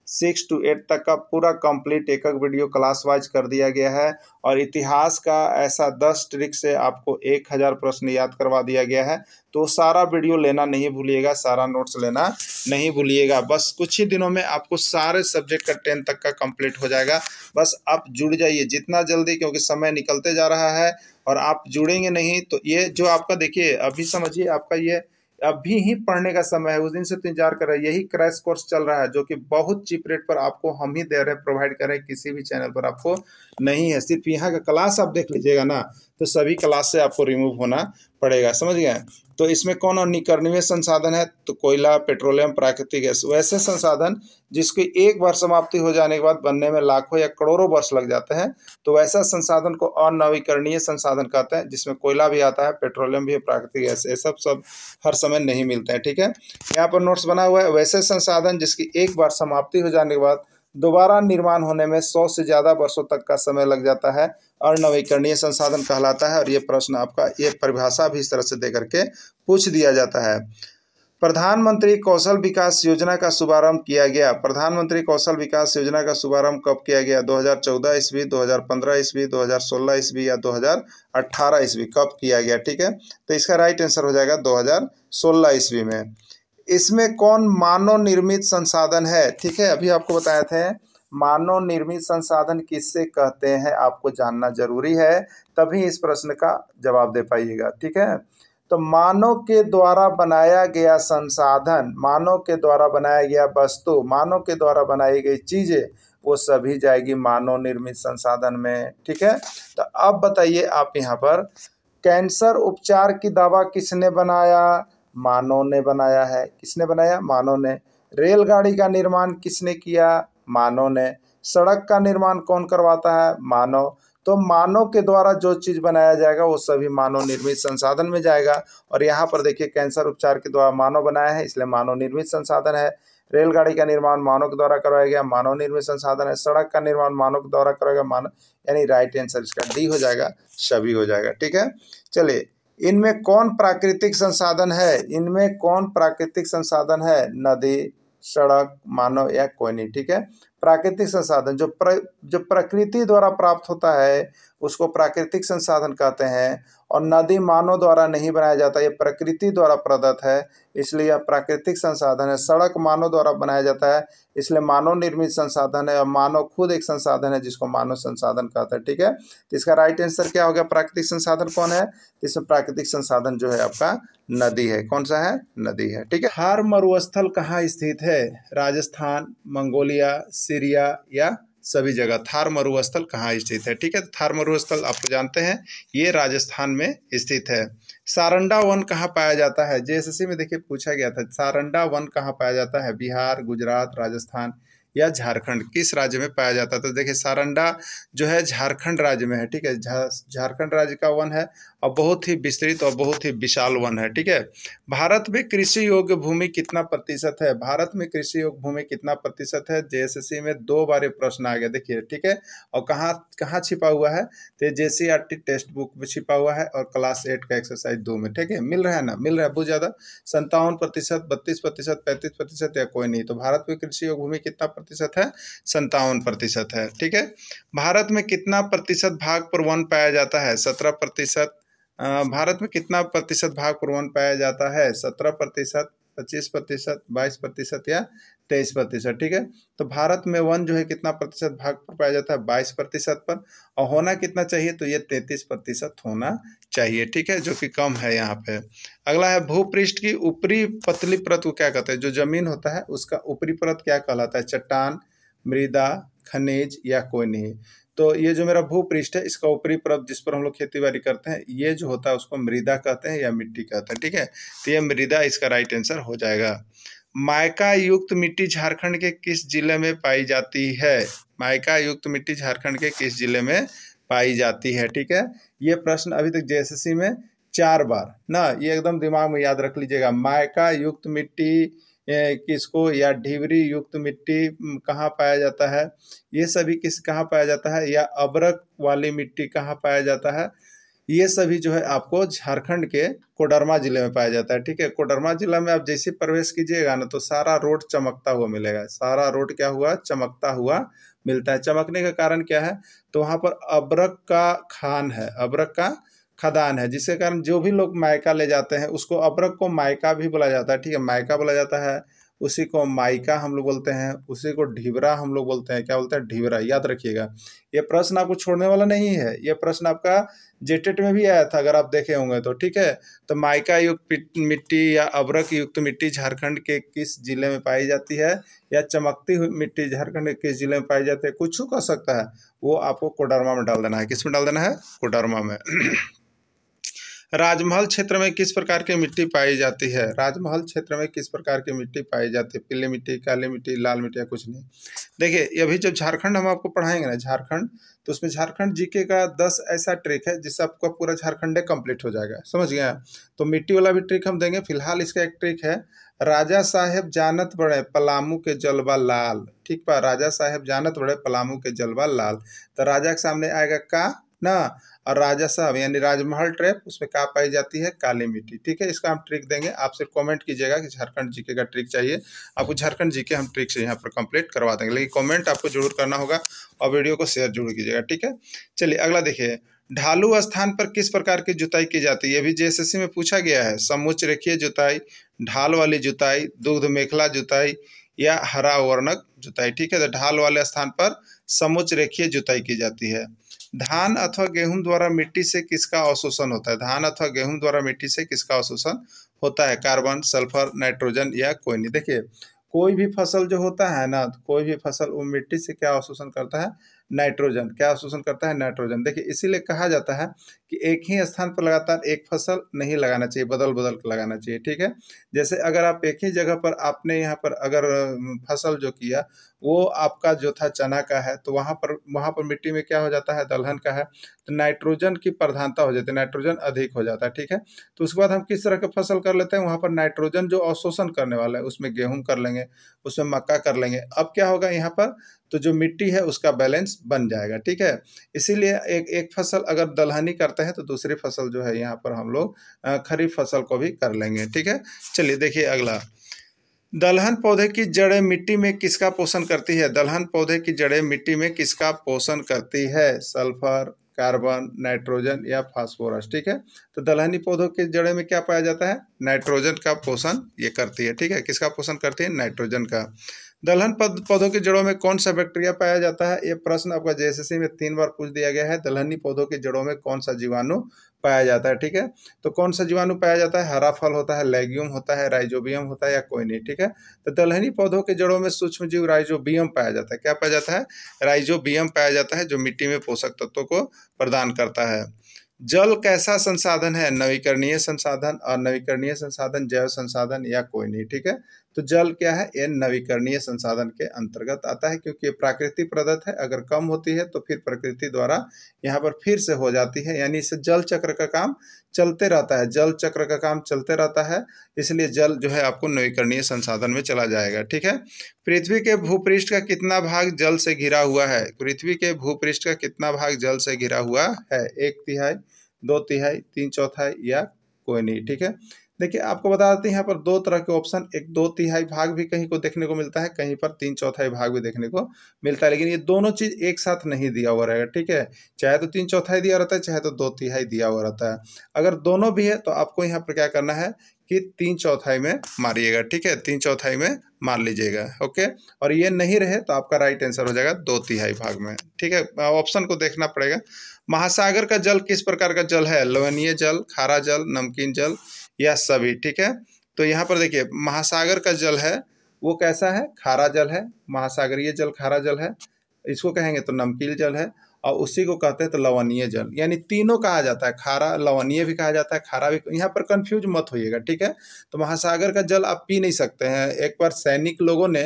सिक्स टू एट तक का पूरा कंप्लीट एक एक वीडियो क्लास वाइज कर दिया गया है और इतिहास का ऐसा दस ट्रिक से आपको एक हज़ार प्रश्न याद करवा दिया गया है तो सारा वीडियो लेना नहीं भूलिएगा सारा नोट्स लेना नहीं भूलिएगा बस कुछ ही दिनों में आपको सारे सब्जेक्ट का टेंथ तक का कंप्लीट हो जाएगा बस आप जुड़ जाइए जितना जल्दी क्योंकि समय निकलते जा रहा है और आप जुड़ेंगे नहीं तो ये जो आपका देखिए अभी समझिए आपका ये अभी ही पढ़ने का समय है उस दिन से तो इंतजार कर रहे हैं यही क्रैश कोर्स चल रहा है जो कि बहुत चीप रेट पर आपको हम ही दे रहे हैं प्रोवाइड कर रहे हैं किसी भी चैनल पर आपको नहीं है सिर्फ यहाँ का क्लास आप देख लीजिएगा ना तो सभी क्लास से आपको रिमूव होना पड़ेगा समझ गए तो इसमें कौन अनिकरणीय संसाधन है तो कोयला पेट्रोलियम प्राकृतिक गैस वैसे संसाधन जिसकी एक बार समाप्ति हो जाने के बाद बनने में लाखों या करोड़ों वर्ष लग जाते हैं तो वैसा संसाधन को अनवीकरणीय संसाधन कहते हैं जिसमें कोयला भी आता है पेट्रोलियम भी प्राकृतिक गैस ये सब सब हर समय नहीं मिलते हैं ठीक है यहाँ पर नोट्स बना हुआ है वैसे संसाधन जिसकी एक बार समाप्ति हो जाने के बाद दोबारा निर्माण होने में सौ से ज़्यादा वर्षों तक का समय लग जाता है और नवीकरणीय संसाधन कहलाता है और ये प्रश्न आपका ये परिभाषा भी इस तरह से देकर के पूछ दिया जाता है प्रधानमंत्री कौशल विकास योजना का शुभारंभ किया गया प्रधानमंत्री कौशल विकास योजना का शुभारंभ कब किया गया 2014 ईस्वी पंद्रह ईस्वी 2016 ईस्वी या 2018 ईस्वी कब किया गया ठीक है तो इसका राइट आंसर हो जाएगा 2016 ईस्वी में इसमें कौन मानव निर्मित संसाधन है ठीक है अभी आपको बताए थे मानव निर्मित संसाधन किससे कहते हैं आपको जानना जरूरी है तभी इस प्रश्न का जवाब दे पाइएगा ठीक है तो मानव के द्वारा बनाया गया संसाधन मानव के द्वारा बनाया गया वस्तु मानव के द्वारा बनाई गई चीज़ें वो सभी जाएगी मानव निर्मित संसाधन में ठीक है तो अब बताइए आप यहाँ पर कैंसर उपचार की दवा किसने बनाया मानव ने बनाया है किसने बनाया मानव ने रेलगाड़ी का निर्माण किसने किया मानव ने सड़क का निर्माण कौन करवाता है मानव तो मानव के द्वारा जो चीज़ बनाया जाएगा वो सभी मानव निर्मित संसाधन में जाएगा और यहाँ पर देखिए कैंसर उपचार के द्वारा मानव बनाया है इसलिए मानव निर्मित संसाधन है रेलगाड़ी का निर्माण मानव के द्वारा करवाया गया मानव निर्मित संसाधन है सड़क का निर्माण मानव के द्वारा करवाया गया मानव यानी राइट आंसर इसका डी हो जाएगा सभी हो जाएगा ठीक है चलिए इनमें कौन प्राकृतिक संसाधन है इनमें कौन प्राकृतिक संसाधन है नदी सड़क मानव या कोई नहीं ठीक है प्राकृतिक संसाधन जो प्र जो प्रकृति द्वारा प्राप्त होता है उसको प्राकृतिक संसाधन कहते हैं और नदी मानव द्वारा नहीं बनाया जाता यह प्रकृति द्वारा प्रदत्त है इसलिए यह प्राकृतिक संसाधन है सड़क मानव द्वारा बनाया जाता है इसलिए मानव निर्मित संसाधन है और मानव खुद एक संसाधन है जिसको मानव संसाधन कहता है ठीक है तो इसका राइट आंसर क्या हो गया प्राकृतिक संसाधन कौन है तो इसमें प्राकृतिक संसाधन जो है आपका नदी है कौन सा है नदी है ठीक है हर मरुस्थल कहाँ स्थित है राजस्थान मंगोलिया सीरिया या सभी जगह थार मरुस्थल कहाँ स्थित है ठीक है तो थार मरुस्थल आप जानते हैं ये राजस्थान में स्थित है सारंडा वन कहाँ पाया जाता है जे में देखिए पूछा गया था सारंडा वन कहाँ पाया जाता है बिहार गुजरात राजस्थान या झारखंड किस राज्य में पाया जाता है तो देखिए सारंडा जो है झारखंड राज्य में है ठीक है झारखंड राज्य का वन है और बहुत ही विस्तृत और बहुत ही विशाल वन है ठीक है भारत में कृषि योग्य भूमि कितना प्रतिशत है भारत में कृषि योग्य भूमि कितना प्रतिशत है जे में दो बार प्रश्न आ गया देखिए ठीक है और कहाँ कहाँ छिपा हुआ है तो जेसीआरटी टेस्ट बुक में छिपा हुआ है और क्लास एट का एक्सरसाइज दो में ठीक है मिल रहा है ना मिल रहा है बहुत ज़्यादा संतावन प्रतिशत बत्तीस प्रतिशत पैंतीस प्रतिशत या कोई नहीं तो भारत में कृषि योग्य भूमि कितना प्रतिशत है संतावन प्रतिशत है ठीक है भारत में कितना प्रतिशत भाग पर वन पाया जाता है सत्रह प्रतिशत भारत में कितना प्रतिशत भाग पर वन पाया जाता है सत्रह प्रतिशत पच्चीस प्रतिशत बाईस प्रतिशत या तेईस प्रतिशत ठीक है तो भारत में वन जो है कितना प्रतिशत भाग पर पाया जाता है बाईस प्रतिशत पर और होना कितना चाहिए तो ये तैंतीस प्रतिशत होना चाहिए ठीक है जो कि कम है यहाँ पे अगला है भूपृष्ठ की ऊपरी पतली परत को क्या कहते हैं जो जमीन होता है उसका ऊपरी परत क्या कहलाता है चट्टान मृदा खनिज या कोई नहीं तो ये जो मेरा भूपृष्ठ है इसका ऊपरी परत जिस पर हम लोग खेती बाड़ी करते हैं ये जो होता है उसको मृदा कहते हैं या मिट्टी कहते हैं ठीक है तो ये मृदा इसका राइट आंसर हो जाएगा मायका युक्त मिट्टी झारखंड के किस जिले में पाई जाती है मायका युक्त मिट्टी झारखंड के किस जिले में पाई जाती है ठीक है ये प्रश्न अभी तक जेएसएससी में चार बार ना ये एकदम दिमाग में याद रख लीजिएगा मायका युक्त मिट्टी किसको या ढीवरी युक्त मिट्टी कहाँ पाया जाता है ये सभी किस कहाँ पाया जाता है या अबरक वाली मिट्टी कहाँ पाया जाता है ये सभी जो है आपको झारखंड के कोडरमा जिले में पाया जाता है ठीक है कोडरमा जिला में आप जैसे प्रवेश कीजिएगा ना तो सारा रोड चमकता हुआ मिलेगा सारा रोड क्या हुआ चमकता हुआ मिलता है चमकने का कारण क्या है तो वहाँ पर अबरक का खान है अबरक का खदान है जिसके कारण जो भी लोग मायका ले जाते हैं उसको अबरक को मायका भी बोला जाता है ठीक है मायका बोला जाता है उसी को माइका हम लोग बोलते हैं उसी को ढिबरा हम लोग बोलते हैं क्या बोलते हैं ढिबरा याद रखिएगा ये प्रश्न आपको छोड़ने वाला नहीं है ये प्रश्न आपका जेटेट में भी आया था अगर आप देखे होंगे तो ठीक है तो माइका युक्त मिट्टी या अबरक युक्त मिट्टी झारखंड के किस जिले में पाई जाती है या चमकती हुई मिट्टी झारखंड के किस जिले में पाई जाती है कुछ कह सकता है वो आपको कोडरमा में डाल देना है किस में डाल देना है कोडरमा में राजमहल क्षेत्र में किस प्रकार की मिट्टी पाई जाती है राजमहल क्षेत्र में किस प्रकार की मिट्टी पाई जाती है पीली मिट्टी काली मिट्टी लाल मिट्टी या कुछ नहीं देखिए ये अभी जब झारखंड हम आपको पढ़ाएंगे ना झारखंड तो उसमें झारखंड जीके का दस ऐसा ट्रिक है जिससे आपका पूरा झारखंड कंप्लीट हो जाएगा समझ गए तो मिट्टी वाला भी ट्रिक हम देंगे फिलहाल इसका एक ट्रिक है राजा साहेब जानत बड़े पलामू के जलवा लाल ठीक पा राजा साहेब जानत बड़े पलामू के जलवा लाल तो राजा के सामने आएगा का ना और राजा साहब यानी राजमहल ट्रैप उसमें कहाँ पाई जाती है काली मिट्टी ठीक है इसका हम ट्रिक देंगे आप सिर्फ कमेंट कीजिएगा कि झारखंड जीके का ट्रिक चाहिए आपको झारखंड जीके हम ट्रिक से यहाँ पर कंप्लीट करवा देंगे लेकिन कमेंट आपको जरूर करना होगा और वीडियो को शेयर जरूर कीजिएगा ठीक है चलिए अगला देखिए ढालू स्थान पर किस प्रकार की जुताई की जाती है ये भी जेएसएससी में पूछा गया है समुच रेखीय जुताई ढाल वाली जुताई दुग्ध मेखला जुताई या हरा वर्णक जुताई ठीक है तो ढाल वाले स्थान पर समुच्च रेखीय जुताई की जाती है धान अथवा गेहूं द्वारा मिट्टी से किसका अवशोषण होता है धान अथवा गेहूं द्वारा मिट्टी से किसका अवशोषण होता है कार्बन सल्फर नाइट्रोजन या कोई नहीं देखिए कोई भी फसल जो होता है ना कोई भी फसल वो मिट्टी से क्या अवशोषण करता है नाइट्रोजन क्या शोषण करता है नाइट्रोजन देखिए इसीलिए कहा जाता है कि एक ही स्थान पर लगातार एक फसल नहीं लगाना चाहिए बदल बदल कर लगाना चाहिए ठीक है जैसे अगर आप एक ही जगह पर आपने यहाँ पर अगर फसल जो किया वो आपका जो था चना का है तो वहाँ पर वहाँ पर मिट्टी में क्या हो जाता है दलहन का है तो नाइट्रोजन की प्रधानता हो जाती है नाइट्रोजन अधिक हो जाता है ठीक है तो उसके बाद हम किस तरह के फसल कर लेते हैं वहाँ पर नाइट्रोजन जो अवशोषण करने वाला है उसमें गेहूँ कर लेंगे उसमें मक्का कर लेंगे अब क्या होगा यहाँ पर तो जो मिट्टी है उसका बैलेंस बन जाएगा ठीक है इसीलिए एक एक फसल अगर दलहनी करते हैं तो दूसरी फसल जो है यहाँ पर हम लोग खरीफ फसल को भी कर लेंगे ठीक है चलिए देखिए अगला दलहन पौधे की जड़ें मिट्टी में किसका पोषण करती है दलहन पौधे की जड़ें मिट्टी में किसका पोषण करती है सल्फर कार्बन नाइट्रोजन या फास्फोरस ठीक है तो दलहनी पौधों की जड़े में क्या पाया जाता है नाइट्रोजन का पोषण ये करती है ठीक है किसका पोषण करती है नाइट्रोजन का दलहन पद, पौधों की जड़ों में कौन सा बैक्टीरिया पाया जाता है यह प्रश्न आपका जेएसएससी में तीन बार पूछ दिया गया है दलहनी पौधों की जड़ों में कौन सा जीवाणु पाया जाता है ठीक है तो कौन सा जीवाणु पाया जाता है हरा फल होता है लेग्यूम होता है राइजोबियम होता है या कोई नहीं ठीक है तो दलहनी पौधों के जड़ों में सूक्ष्म जीव राइजोबियम पाया जाता है क्या पाया जाता है राइजोबियम पाया जाता है जो मिट्टी में पोषक तत्वों को प्रदान करता है जल कैसा संसाधन है नवीकरणीय संसाधन और नवीकरणीय संसाधन जैव संसाधन या कोई नहीं ठीक है तो जल क्या है ये नवीकरणीय संसाधन के अंतर्गत आता है क्योंकि ये प्राकृतिक प्रदत्त है अगर कम होती है तो फिर प्रकृति द्वारा यहाँ पर फिर से हो जाती है यानी इससे जल चक्र का काम चलते रहता है जल चक्र का काम चलते रहता है इसलिए जल जो है आपको नवीकरणीय संसाधन में चला जाएगा ठीक है पृथ्वी के भूपृष्ठ का कितना भाग जल से घिरा हुआ है पृथ्वी के भूपृष्ठ का कितना भाग जल से घिरा हुआ है एक तिहाई दो तिहाई तीन चौथाई या कोई नहीं ठीक है देखिए आपको बता देते हैं यहाँ पर दो तरह के ऑप्शन एक दो तिहाई भाग भी कहीं को देखने को मिलता है कहीं पर तीन चौथाई भाग भी देखने को मिलता है लेकिन ये दोनों चीज़ एक साथ नहीं दिया हुआ रहेगा ठीक है चाहे तो तीन चौथाई दिया रहता है चाहे तो दो तिहाई दिया हुआ रहता है अगर दोनों भी है तो आपको यहाँ पर क्या करना है कि तीन चौथाई में मारिएगा ठीक है तीन चौथाई में मार लीजिएगा ओके और ये नहीं रहे तो आपका राइट आंसर हो जाएगा दो तिहाई भाग में ठीक है ऑप्शन को देखना पड़ेगा महासागर का जल किस प्रकार का जल है लोवनीय जल खारा जल नमकीन जल या सभी ठीक है तो यहाँ पर देखिए महासागर का जल है वो कैसा है खारा जल है महासागरीय जल खारा जल है इसको कहेंगे तो नमकील जल है और उसी को कहते हैं तो लवणीय जल यानी तीनों कहा जाता है खारा लवणीय भी कहा जाता है खारा भी यहाँ पर कंफ्यूज मत होइएगा ठीक है तो महासागर का जल आप पी नहीं सकते हैं एक बार सैनिक लोगों ने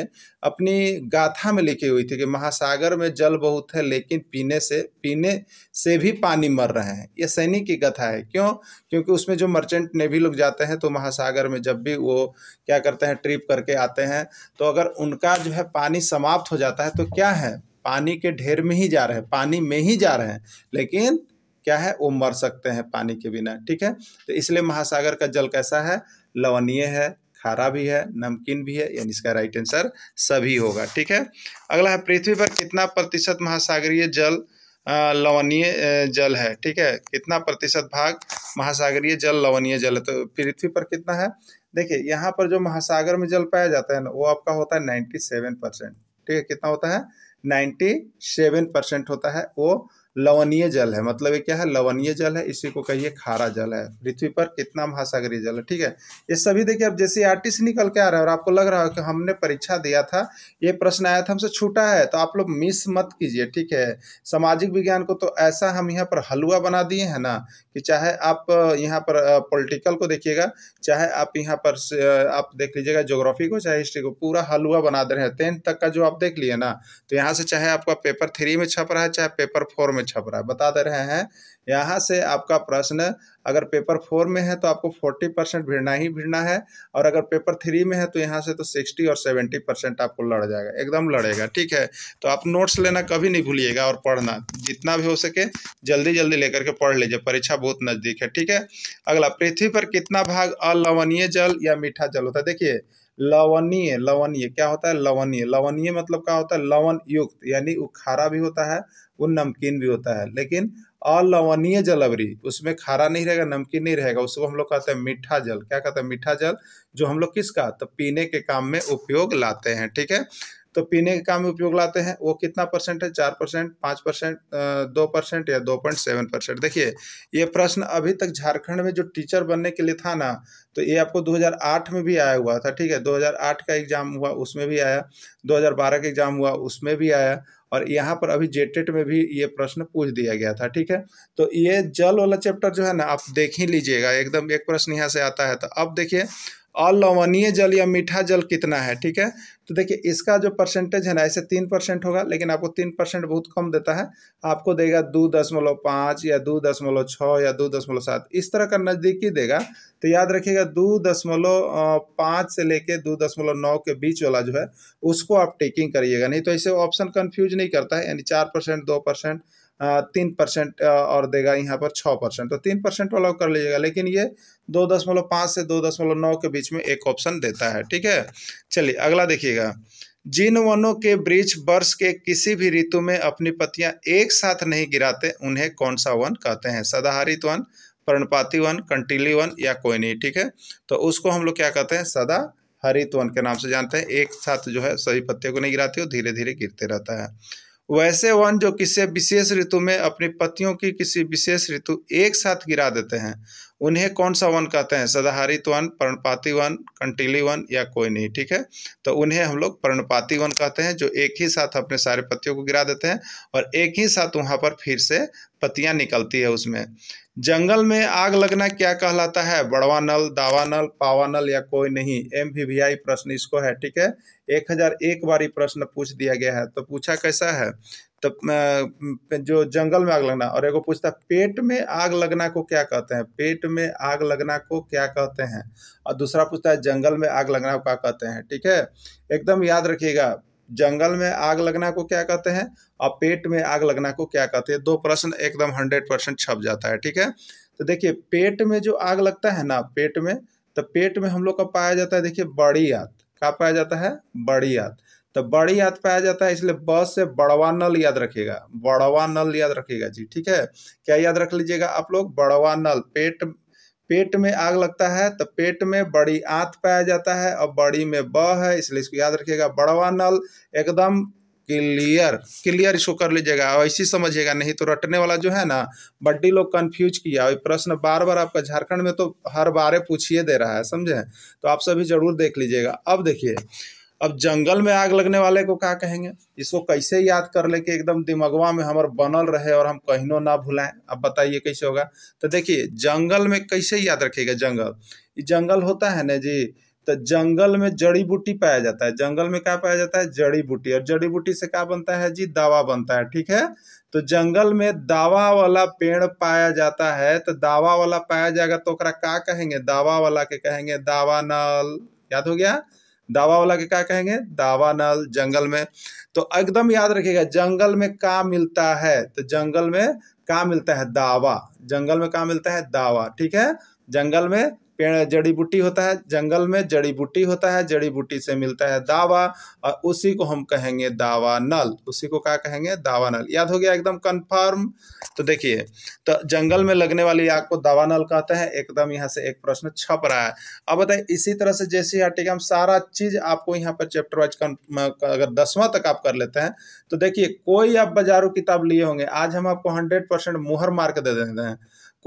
अपनी गाथा में लिखी हुई थी कि महासागर में जल बहुत है लेकिन पीने से पीने से भी पानी मर रहे हैं यह सैनिक की गाथा है क्यों क्योंकि उसमें जो मर्चेंट नेवी लोग जाते हैं तो महासागर में जब भी वो क्या करते हैं ट्रिप करके आते हैं तो अगर उनका जो है पानी समाप्त हो जाता है तो क्या है पानी के ढेर में ही जा रहे हैं पानी में ही जा रहे हैं लेकिन क्या है वो मर सकते हैं पानी के बिना ठीक है तो इसलिए महासागर का जल कैसा है लवणीय है खारा भी है नमकीन भी है यानी इसका राइट आंसर सभी होगा ठीक है अगला है पृथ्वी पर कितना प्रतिशत महासागरीय जल लवणीय जल है ठीक है कितना प्रतिशत भाग महासागरीय जल लवणीय जल है तो पृथ्वी पर कितना है देखिए यहाँ पर जो महासागर में जल पाया जाता है ना वो आपका होता है नाइन्टी सेवन परसेंट ठीक है कितना होता है 97 परसेंट होता है वो लवणीय जल है मतलब ये क्या है लवणीय जल है इसी को कहिए खारा जल है पृथ्वी पर कितना महासागरीय जल है ठीक है ये सभी देखिए अब जैसे आर्टिस्ट निकल के आ रहा है और आपको लग रहा है कि हमने परीक्षा दिया था ये प्रश्न आया था हमसे छूटा है तो आप लोग मिस मत कीजिए ठीक है सामाजिक विज्ञान को तो ऐसा हम यहाँ पर हलवा बना दिए हैं ना कि चाहे आप यहाँ पर पोलिटिकल को देखिएगा चाहे आप यहाँ पर आप देख लीजिएगा जोग्राफी को चाहे हिस्ट्री को पूरा हलवा बना दे रहे हैं टेंथ तक का जो आप देख लिए ना तो यहाँ से चाहे आपका पेपर थ्री में छप रहा है चाहे पेपर फोर में छप रहा है बता दे रहे हैं यहाँ से आपका प्रश्न अगर पेपर फोर में है तो आपको फोर्टी परसेंट भिड़ना ही भिड़ना है और अगर पेपर थ्री में है तो यहाँ से तो सिक्सटी और सेवेंटी परसेंट आपको लड़ जाएगा एकदम लड़ेगा ठीक है तो आप नोट्स लेना कभी नहीं भूलिएगा और पढ़ना जितना भी हो सके जल्दी जल्दी लेकर के पढ़ लीजिए परीक्षा बहुत नज़दीक है ठीक है अगला पृथ्वी पर कितना भाग अलवणीय जल या मीठा जल होता है देखिए लवणीय लवणीय क्या होता है लवणीय लवणीय मतलब क्या होता है लवण युक्त यानी वो खारा भी होता है वो नमकीन भी होता है लेकिन अलवणीय जलवरी उसमें खारा नहीं रहेगा नमकीन नहीं रहेगा उसको हम लोग कहते हैं मीठा जल क्या कहते हैं मीठा जल जो हम लोग किसका तो पीने के काम में उपयोग लाते हैं ठीक है तो पीने के काम में उपयोग लाते हैं वो कितना परसेंट है चार परसेंट पाँच परसेंट दो परसेंट या दो पॉइंट सेवन परसेंट देखिए ये प्रश्न अभी तक झारखंड में जो टीचर बनने के लिए था ना तो ये आपको 2008 में भी आया हुआ था ठीक है 2008 का एग्ज़ाम हुआ उसमें भी आया 2012 का एग्ज़ाम हुआ उसमें भी आया और यहाँ पर अभी जेटेट में भी ये प्रश्न पूछ दिया गया था ठीक है तो ये जल वाला चैप्टर जो है ना आप देख ही लीजिएगा एकदम एक प्रश्न यहाँ से आता है तो अब देखिए अलवनीय जल या मीठा जल कितना है ठीक है तो देखिए इसका जो परसेंटेज है ना ऐसे तीन परसेंट होगा लेकिन आपको तीन परसेंट बहुत कम देता है आपको देगा दो दशमलव पाँच या दो दशमलव छः या दो दशमलव सात इस तरह का नज़दीकी देगा तो याद रखिएगा दो दशमलव पाँच से लेके दो दशमलव नौ के बीच वाला जो है उसको आप टेकिंग करिएगा नहीं तो ऐसे ऑप्शन कन्फ्यूज नहीं करता है यानी चार परसेंट दो परसेंट तीन परसेंट और देगा यहाँ पर छः परसेंट तो तीन परसेंट वाला कर लीजिएगा लेकिन ये दो दशमलव पाँच से दो दशमलव नौ के बीच में एक ऑप्शन देता है ठीक है चलिए अगला देखिएगा जिन वनों के वृक्ष वर्ष के किसी भी ऋतु में अपनी पत्तियाँ एक साथ नहीं गिराते उन्हें कौन सा वन कहते हैं सदाहरित वन पर्णपाती वन कंटीली वन या कोई नहीं ठीक है तो उसको हम लोग क्या कहते हैं सदा हरित वन के नाम से जानते हैं एक साथ जो है सभी पत्तियों को नहीं गिराती हो धीरे धीरे गिरते रहता है वैसे वन जो किसी विशेष ऋतु में अपनी पत्तियों की किसी विशेष ऋतु एक साथ गिरा देते हैं उन्हें कौन सा वन कहते हैं सदाहरित वन पर्णपाती वन कंटीली वन या कोई नहीं ठीक है तो उन्हें हम लोग पर्णपाती वन कहते हैं जो एक ही साथ अपने सारे पत्तियों को गिरा देते हैं और एक ही साथ वहाँ पर फिर से पतियाँ निकलती है उसमें जंगल में आग लगना क्या कहलाता है बड़वा नल दावा नल पावा नल या कोई नहीं एम वी वी आई प्रश्न इसको है ठीक है एक हजार एक बार ये प्रश्न पूछ दिया गया है तो पूछा कैसा है तो जो जंगल में आग लगना और एगो पूछता पेट में आग लगना को क्या कहते हैं पेट में आग लगना को क्या कहते हैं और दूसरा पूछता है जंगल में आग लगना को क्या कहते हैं ठीक है एकदम याद रखिएगा जंगल में आग लगना को क्या कहते हैं और पेट में आग लगना को क्या कहते हैं दो प्रश्न एकदम हंड्रेड परसेंट छप जाता है ठीक है तो देखिए पेट में जो आग लगता है ना पेट में तो पेट में हम लोग का पाया जाता है देखिए बड़ी याद क्या पाया जाता है बड़ी याद तो बड़ी याद पाया जाता है इसलिए बस से बड़वा नल याद रखेगा बड़वा नल याद रखेगा जी ठीक है क्या याद रख लीजिएगा आप लोग बड़वा नल पेट पेट में आग लगता है तो पेट में बड़ी आंत पाया जाता है और बड़ी में ब है इसलिए इसको याद रखिएगा बड़वा नल एकदम क्लियर क्लियर इसको कर लीजिएगा और ऐसी समझिएगा नहीं तो रटने वाला जो है ना बड्डी लोग कन्फ्यूज किया और प्रश्न बार बार आपका झारखंड में तो हर बारे पूछिए दे रहा है समझे तो आप सभी जरूर देख लीजिएगा अब देखिए अब जंगल में आग लगने वाले को क्या कहेंगे इसको कैसे याद कर ले कि एकदम दिमगवा में हमार बनल रहे और हम कहीं ना भुलाएं अब बताइए कैसे होगा तो देखिए जंगल में कैसे याद रखेगा जंगल जंगल होता है ना जी तो जंगल में जड़ी बूटी पाया जाता है जंगल में क्या पाया जाता है जड़ी बूटी और जड़ी बूटी से क्या बनता है जी दावा बनता है ठीक है तो जंगल में दावा वाला पेड़ पाया जाता है तो दावा वाला पाया जाएगा तो क्या कहेंगे दावा वाला के कहेंगे दावा नल याद हो गया दावा वाला के क्या कहेंगे दावा नल जंगल में तो एकदम याद रखिएगा जंगल में का मिलता है तो जंगल में का मिलता है दावा जंगल में का मिलता है दावा ठीक है जंगल में पेड़ जड़ी बूटी होता है जंगल में जड़ी बूटी होता है जड़ी बूटी से मिलता है दावा और उसी को हम कहेंगे दावा नल उसी को क्या कहेंगे दावा नल याद हो गया एकदम कन्फर्म तो देखिए तो जंगल में लगने वाली आग को दावा नल कहते हैं एकदम यहाँ से एक प्रश्न छप रहा है अब बताइए इसी तरह से जैसे हटेगा हम सारा चीज आपको यहाँ पर चैप्टर वाइज अगर दसवां तक आप कर लेते हैं तो देखिए कोई आप बाजारू किताब लिए होंगे आज हम आपको हंड्रेड परसेंट मुहर मार्क दे देते हैं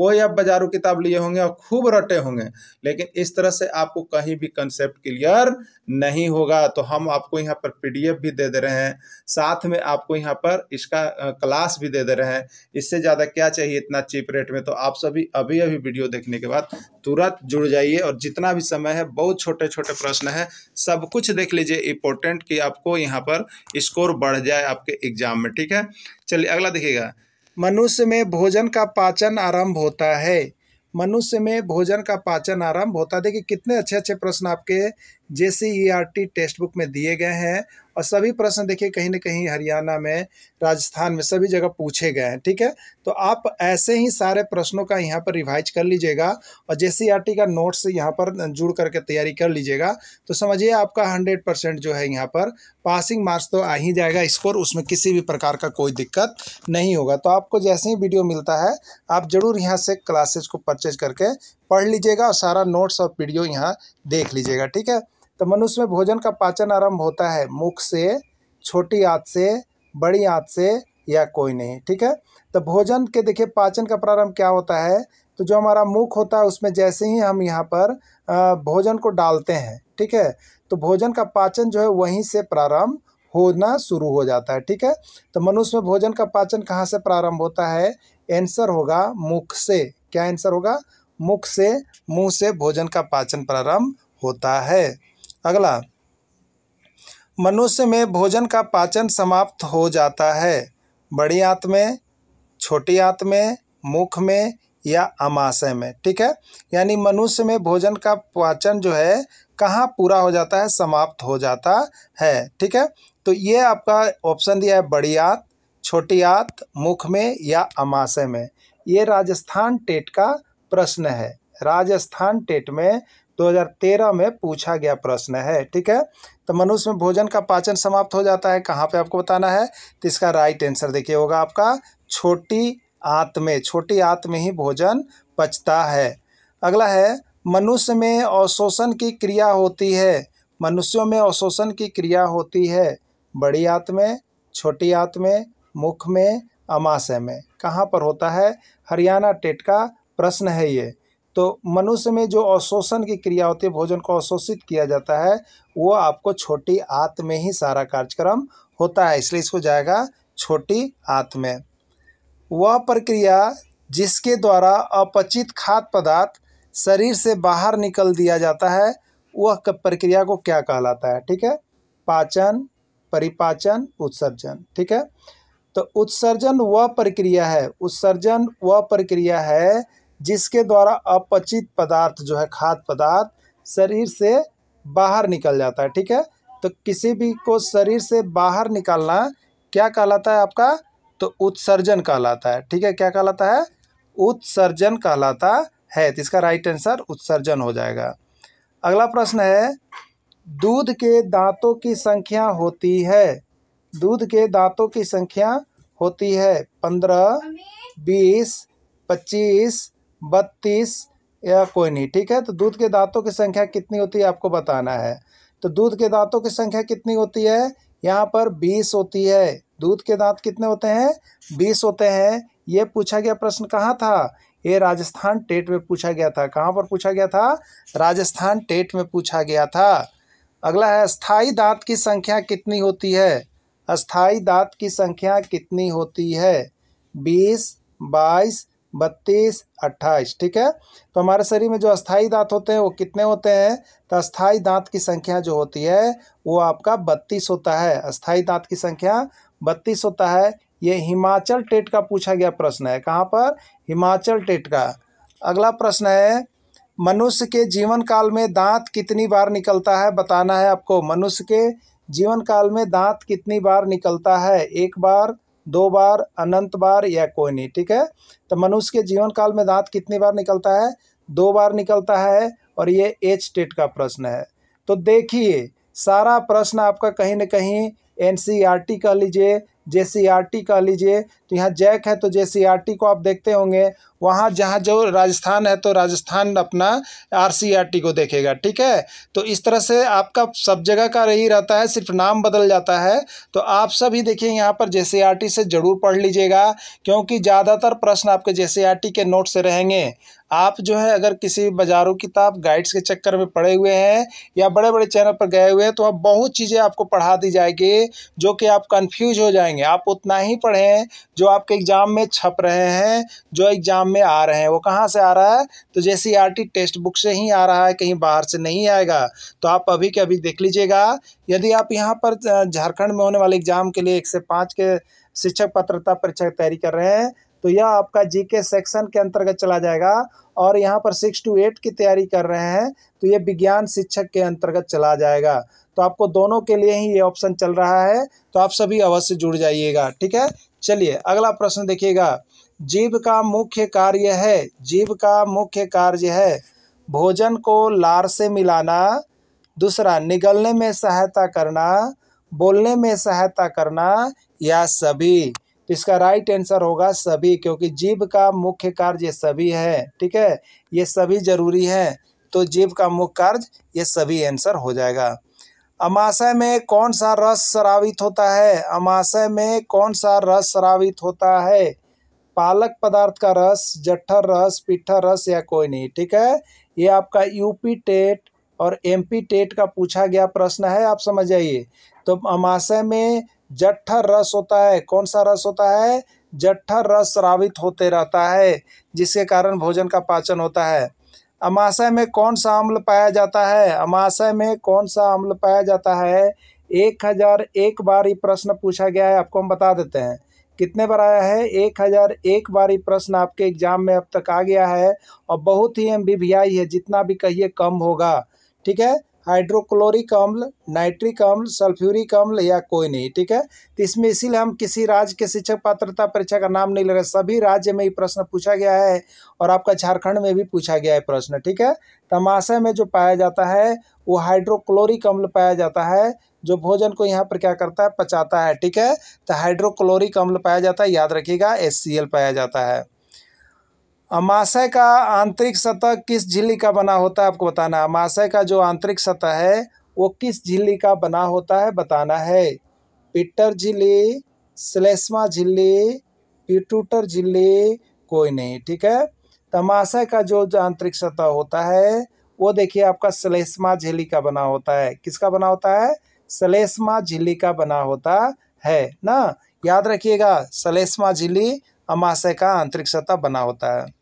कोई आप बाजारों किताब लिए होंगे और खूब रटे होंगे लेकिन इस तरह से आपको कहीं भी कंसेप्ट क्लियर नहीं होगा तो हम आपको यहाँ पर पीडीएफ भी दे दे रहे हैं साथ में आपको यहाँ पर इसका क्लास भी दे दे रहे हैं इससे ज़्यादा क्या चाहिए इतना चीप रेट में तो आप सभी अभी अभी वीडियो देखने के बाद तुरंत जुड़ जाइए और जितना भी समय है बहुत छोटे छोटे प्रश्न है सब कुछ देख लीजिए इंपॉर्टेंट कि आपको यहाँ पर स्कोर बढ़ जाए आपके एग्जाम में ठीक है चलिए अगला देखिएगा मनुष्य में भोजन का पाचन आरंभ होता है मनुष्य में भोजन का पाचन आरंभ होता है देखिए कितने अच्छे अच्छे प्रश्न आपके J C E R T text book में दिए गए हैं और सभी प्रश्न देखिए कहीं ना कहीं हरियाणा में राजस्थान में सभी जगह पूछे गए हैं ठीक है तो आप ऐसे ही सारे प्रश्नों का यहाँ पर रिवाइज कर लीजिएगा और जे e का नोट्स यहाँ पर जुड़ करके तैयारी कर लीजिएगा तो समझिए आपका हंड्रेड परसेंट जो है यहाँ पर पासिंग मार्क्स तो आ ही जाएगा स्कोर उसमें किसी भी प्रकार का कोई दिक्कत नहीं होगा तो आपको जैसे ही वीडियो मिलता है आप ज़रूर यहाँ से क्लासेज को परचेज करके पढ़ लीजिएगा और सारा नोट्स और वीडियो यहाँ देख लीजिएगा ठीक है तो मनुष्य में भोजन का पाचन आरंभ होता है मुख से छोटी आँत से बड़ी आँत से या कोई नहीं ठीक है तो भोजन के देखिए पाचन का प्रारंभ क्या होता है तो जो हमारा मुख होता है उसमें जैसे ही हम यहाँ पर भोजन को डालते हैं ठीक है तो भोजन का पाचन जो है वहीं से प्रारंभ होना शुरू हो जाता है ठीक है तो मनुष्य में भोजन का पाचन कहाँ से प्रारंभ होता है आंसर होगा मुख से क्या आंसर होगा मुख से मुंह से भोजन का पाचन प्रारंभ होता है अगला मनुष्य में भोजन का पाचन समाप्त हो जाता है बड़ी आंत में छोटी आंत में मुख में या अमाशय में ठीक है यानी मनुष्य में भोजन का पाचन जो है कहाँ पूरा हो जाता है समाप्त हो जाता है ठीक है तो ये आपका ऑप्शन दिया है बड़ी आंत छोटी आंत मुख में या अमाशय में ये राजस्थान टेट का प्रश्न है राजस्थान टेट में 2013 में पूछा गया प्रश्न है ठीक है तो मनुष्य में भोजन का पाचन समाप्त हो जाता है कहाँ पे आपको बताना है तो इसका राइट आंसर देखिए होगा आपका छोटी आंत में छोटी आंत में ही भोजन पचता है अगला है मनुष्य में अवशोषण की क्रिया होती है मनुष्यों में अवशोषण की क्रिया होती है बड़ी आंत में छोटी आंत में मुख में अमाशय में कहाँ पर होता है हरियाणा टेट का प्रश्न है ये तो मनुष्य में जो अवशोषण की क्रिया होती है भोजन को अवशोषित किया जाता है वो आपको छोटी आत में ही सारा कार्यक्रम होता है इसलिए इसको जाएगा छोटी आत में वह प्रक्रिया जिसके द्वारा अपचित खाद्य पदार्थ शरीर से बाहर निकल दिया जाता है वह प्रक्रिया को क्या कहलाता है ठीक है पाचन परिपाचन उत्सर्जन ठीक है तो उत्सर्जन वह प्रक्रिया है उत्सर्जन वह प्रक्रिया है जिसके द्वारा अपचित पदार्थ जो है खाद्य पदार्थ शरीर से बाहर निकल जाता है ठीक है तो किसी भी को शरीर से बाहर निकालना क्या कहलाता है आपका तो उत्सर्जन कहलाता है ठीक है क्या कहलाता है उत्सर्जन कहलाता है तो इसका राइट आंसर उत्सर्जन हो जाएगा अगला प्रश्न है दूध के दांतों की संख्या होती है दूध के दांतों की संख्या होती है पंद्रह बीस पच्चीस बत्तीस या कोई नहीं ठीक है तो दूध के दांतों की संख्या कितनी होती है आपको बताना है तो दूध के दांतों की संख्या कितनी होती है यहाँ पर बीस होती है दूध के दांत कितने होते हैं बीस होते हैं ये पूछा गया प्रश्न कहाँ था ये राजस्थान टेट में पूछा गया था कहाँ पर पूछा गया था राजस्थान टेट में पूछा गया था अगला है अस्थाई दांत की संख्या कितनी होती है अस्थाई दांत की संख्या कितनी होती है बीस बाईस बत्तीस अट्ठाईस ठीक है तो हमारे शरीर में जो अस्थाई दांत होते हैं वो कितने होते हैं तो अस्थाई दांत की संख्या जो होती है वो आपका बत्तीस होता है अस्थाई दांत की संख्या बत्तीस होता है ये हिमाचल टेट का पूछा गया प्रश्न है कहाँ पर हिमाचल टेट का अगला प्रश्न है मनुष्य के जीवन काल में दांत कितनी बार निकलता है बताना है आपको मनुष्य के जीवन काल में दांत कितनी बार निकलता है एक बार दो बार अनंत बार या कोई नहीं ठीक है तो मनुष्य के जीवन काल में दांत कितनी बार निकलता है दो बार निकलता है और ये एच स्टेट का प्रश्न है तो देखिए सारा प्रश्न आपका कहीं ना कहीं एन कह लीजिए जे कह लीजिए तो यहाँ जैक है तो जे को आप देखते होंगे वहाँ जहाँ जो राजस्थान है तो राजस्थान अपना आर को देखेगा ठीक है तो इस तरह से आपका सब जगह का यही रहता है सिर्फ नाम बदल जाता है तो आप सभी देखिए यहाँ पर जे से ज़रूर पढ़ लीजिएगा क्योंकि ज़्यादातर प्रश्न आपके जे के नोट से रहेंगे आप जो है अगर किसी बाजारों किताब गाइड्स के चक्कर में पड़े हुए हैं या बड़े बड़े चैनल पर गए हुए हैं तो अब बहुत चीज़ें आपको पढ़ा दी जाएगी जो कि आप कन्फ्यूज हो जाएंगे पढ़ेंगे आप उतना ही पढ़ें जो आपके एग्ज़ाम में छप रहे हैं जो एग्ज़ाम में आ रहे हैं वो कहाँ से आ रहा है तो जैसे आर टेक्स्ट बुक से ही आ रहा है कहीं बाहर से नहीं आएगा तो आप अभी के अभी देख लीजिएगा यदि आप यहाँ पर झारखंड में होने वाले एग्ज़ाम के लिए एक से पाँच के शिक्षक पत्रता परीक्षा की तैयारी कर रहे हैं तो यह आपका जीके सेक्शन के अंतर्गत चला जाएगा और यहाँ पर सिक्स टू एट की तैयारी कर रहे हैं तो ये विज्ञान शिक्षक के अंतर्गत चला जाएगा तो आपको दोनों के लिए ही ये ऑप्शन चल रहा है तो आप सभी अवश्य जुड़ जाइएगा ठीक है चलिए अगला प्रश्न देखिएगा जीव का मुख्य कार्य है जीव का मुख्य कार्य है भोजन को लार से मिलाना दूसरा निगलने में सहायता करना बोलने में सहायता करना या सभी तो इसका राइट आंसर होगा सभी क्योंकि जीव का मुख्य कार्य सभी है ठीक है ये सभी जरूरी है तो जीव का मुख्य कार्य ये सभी आंसर हो जाएगा अमाशय में कौन सा रस श्रावित होता है अमाशय में कौन सा रस श्रावित होता है पालक पदार्थ का रस जठर रस पिठर रस या कोई नहीं ठीक है ये आपका यूपी टेट और एमपी टेट का पूछा गया प्रश्न है आप समझ जाइए तो अमाशय में जठर रस होता है कौन सा रस होता है जठर रस श्रावित होते रहता है जिसके कारण भोजन का पाचन होता है अमाशय में कौन सा अम्ल पाया जाता है अमाशय में कौन सा अम्ल पाया जाता है एक हज़ार एक बार ये प्रश्न पूछा गया है आपको हम बता देते हैं कितने बार आया है एक हज़ार एक बार ये प्रश्न आपके एग्जाम में अब तक आ गया है और बहुत ही एम है जितना भी कहिए कम होगा ठीक है हाइड्रोक्लोरिक अम्ल नाइट्रिक अम्ल सल्फ्यूरिक अम्ल या कोई नहीं ठीक है तो इसमें इसीलिए हम किसी राज्य के शिक्षक पात्रता परीक्षा का नाम नहीं ले रहे सभी राज्य में ये प्रश्न पूछा गया है और आपका झारखंड में भी पूछा गया है प्रश्न ठीक है तमाशा में जो पाया जाता है वो हाइड्रोक्लोरिक अम्ल पाया जाता है जो भोजन को यहाँ पर क्या करता है पचाता है ठीक है तो हाइड्रोक्लोरिक अम्ल पाया जाता है याद रखिएगा एस पाया जाता है अमाशय का आंतरिक सतह किस झिल्ली का बना होता है आपको बताना है अमाशय का जो आंतरिक सतह है वो किस झिल्ली का बना होता है बताना है पिटर झिल्ली स्लेस्मा झिल्ली पिटूटर झिल्ली कोई नहीं ठीक है तमाशय तो का जो आंतरिक सतह होता है वो देखिए आपका सलेस्मा झिल्ली का बना होता है किसका बना होता है सलेस्मा झिल्ली का बना होता है ना याद रखिएगा सलेस्मा झिल्ली अमाशय का आंतरिक सतह बना होता है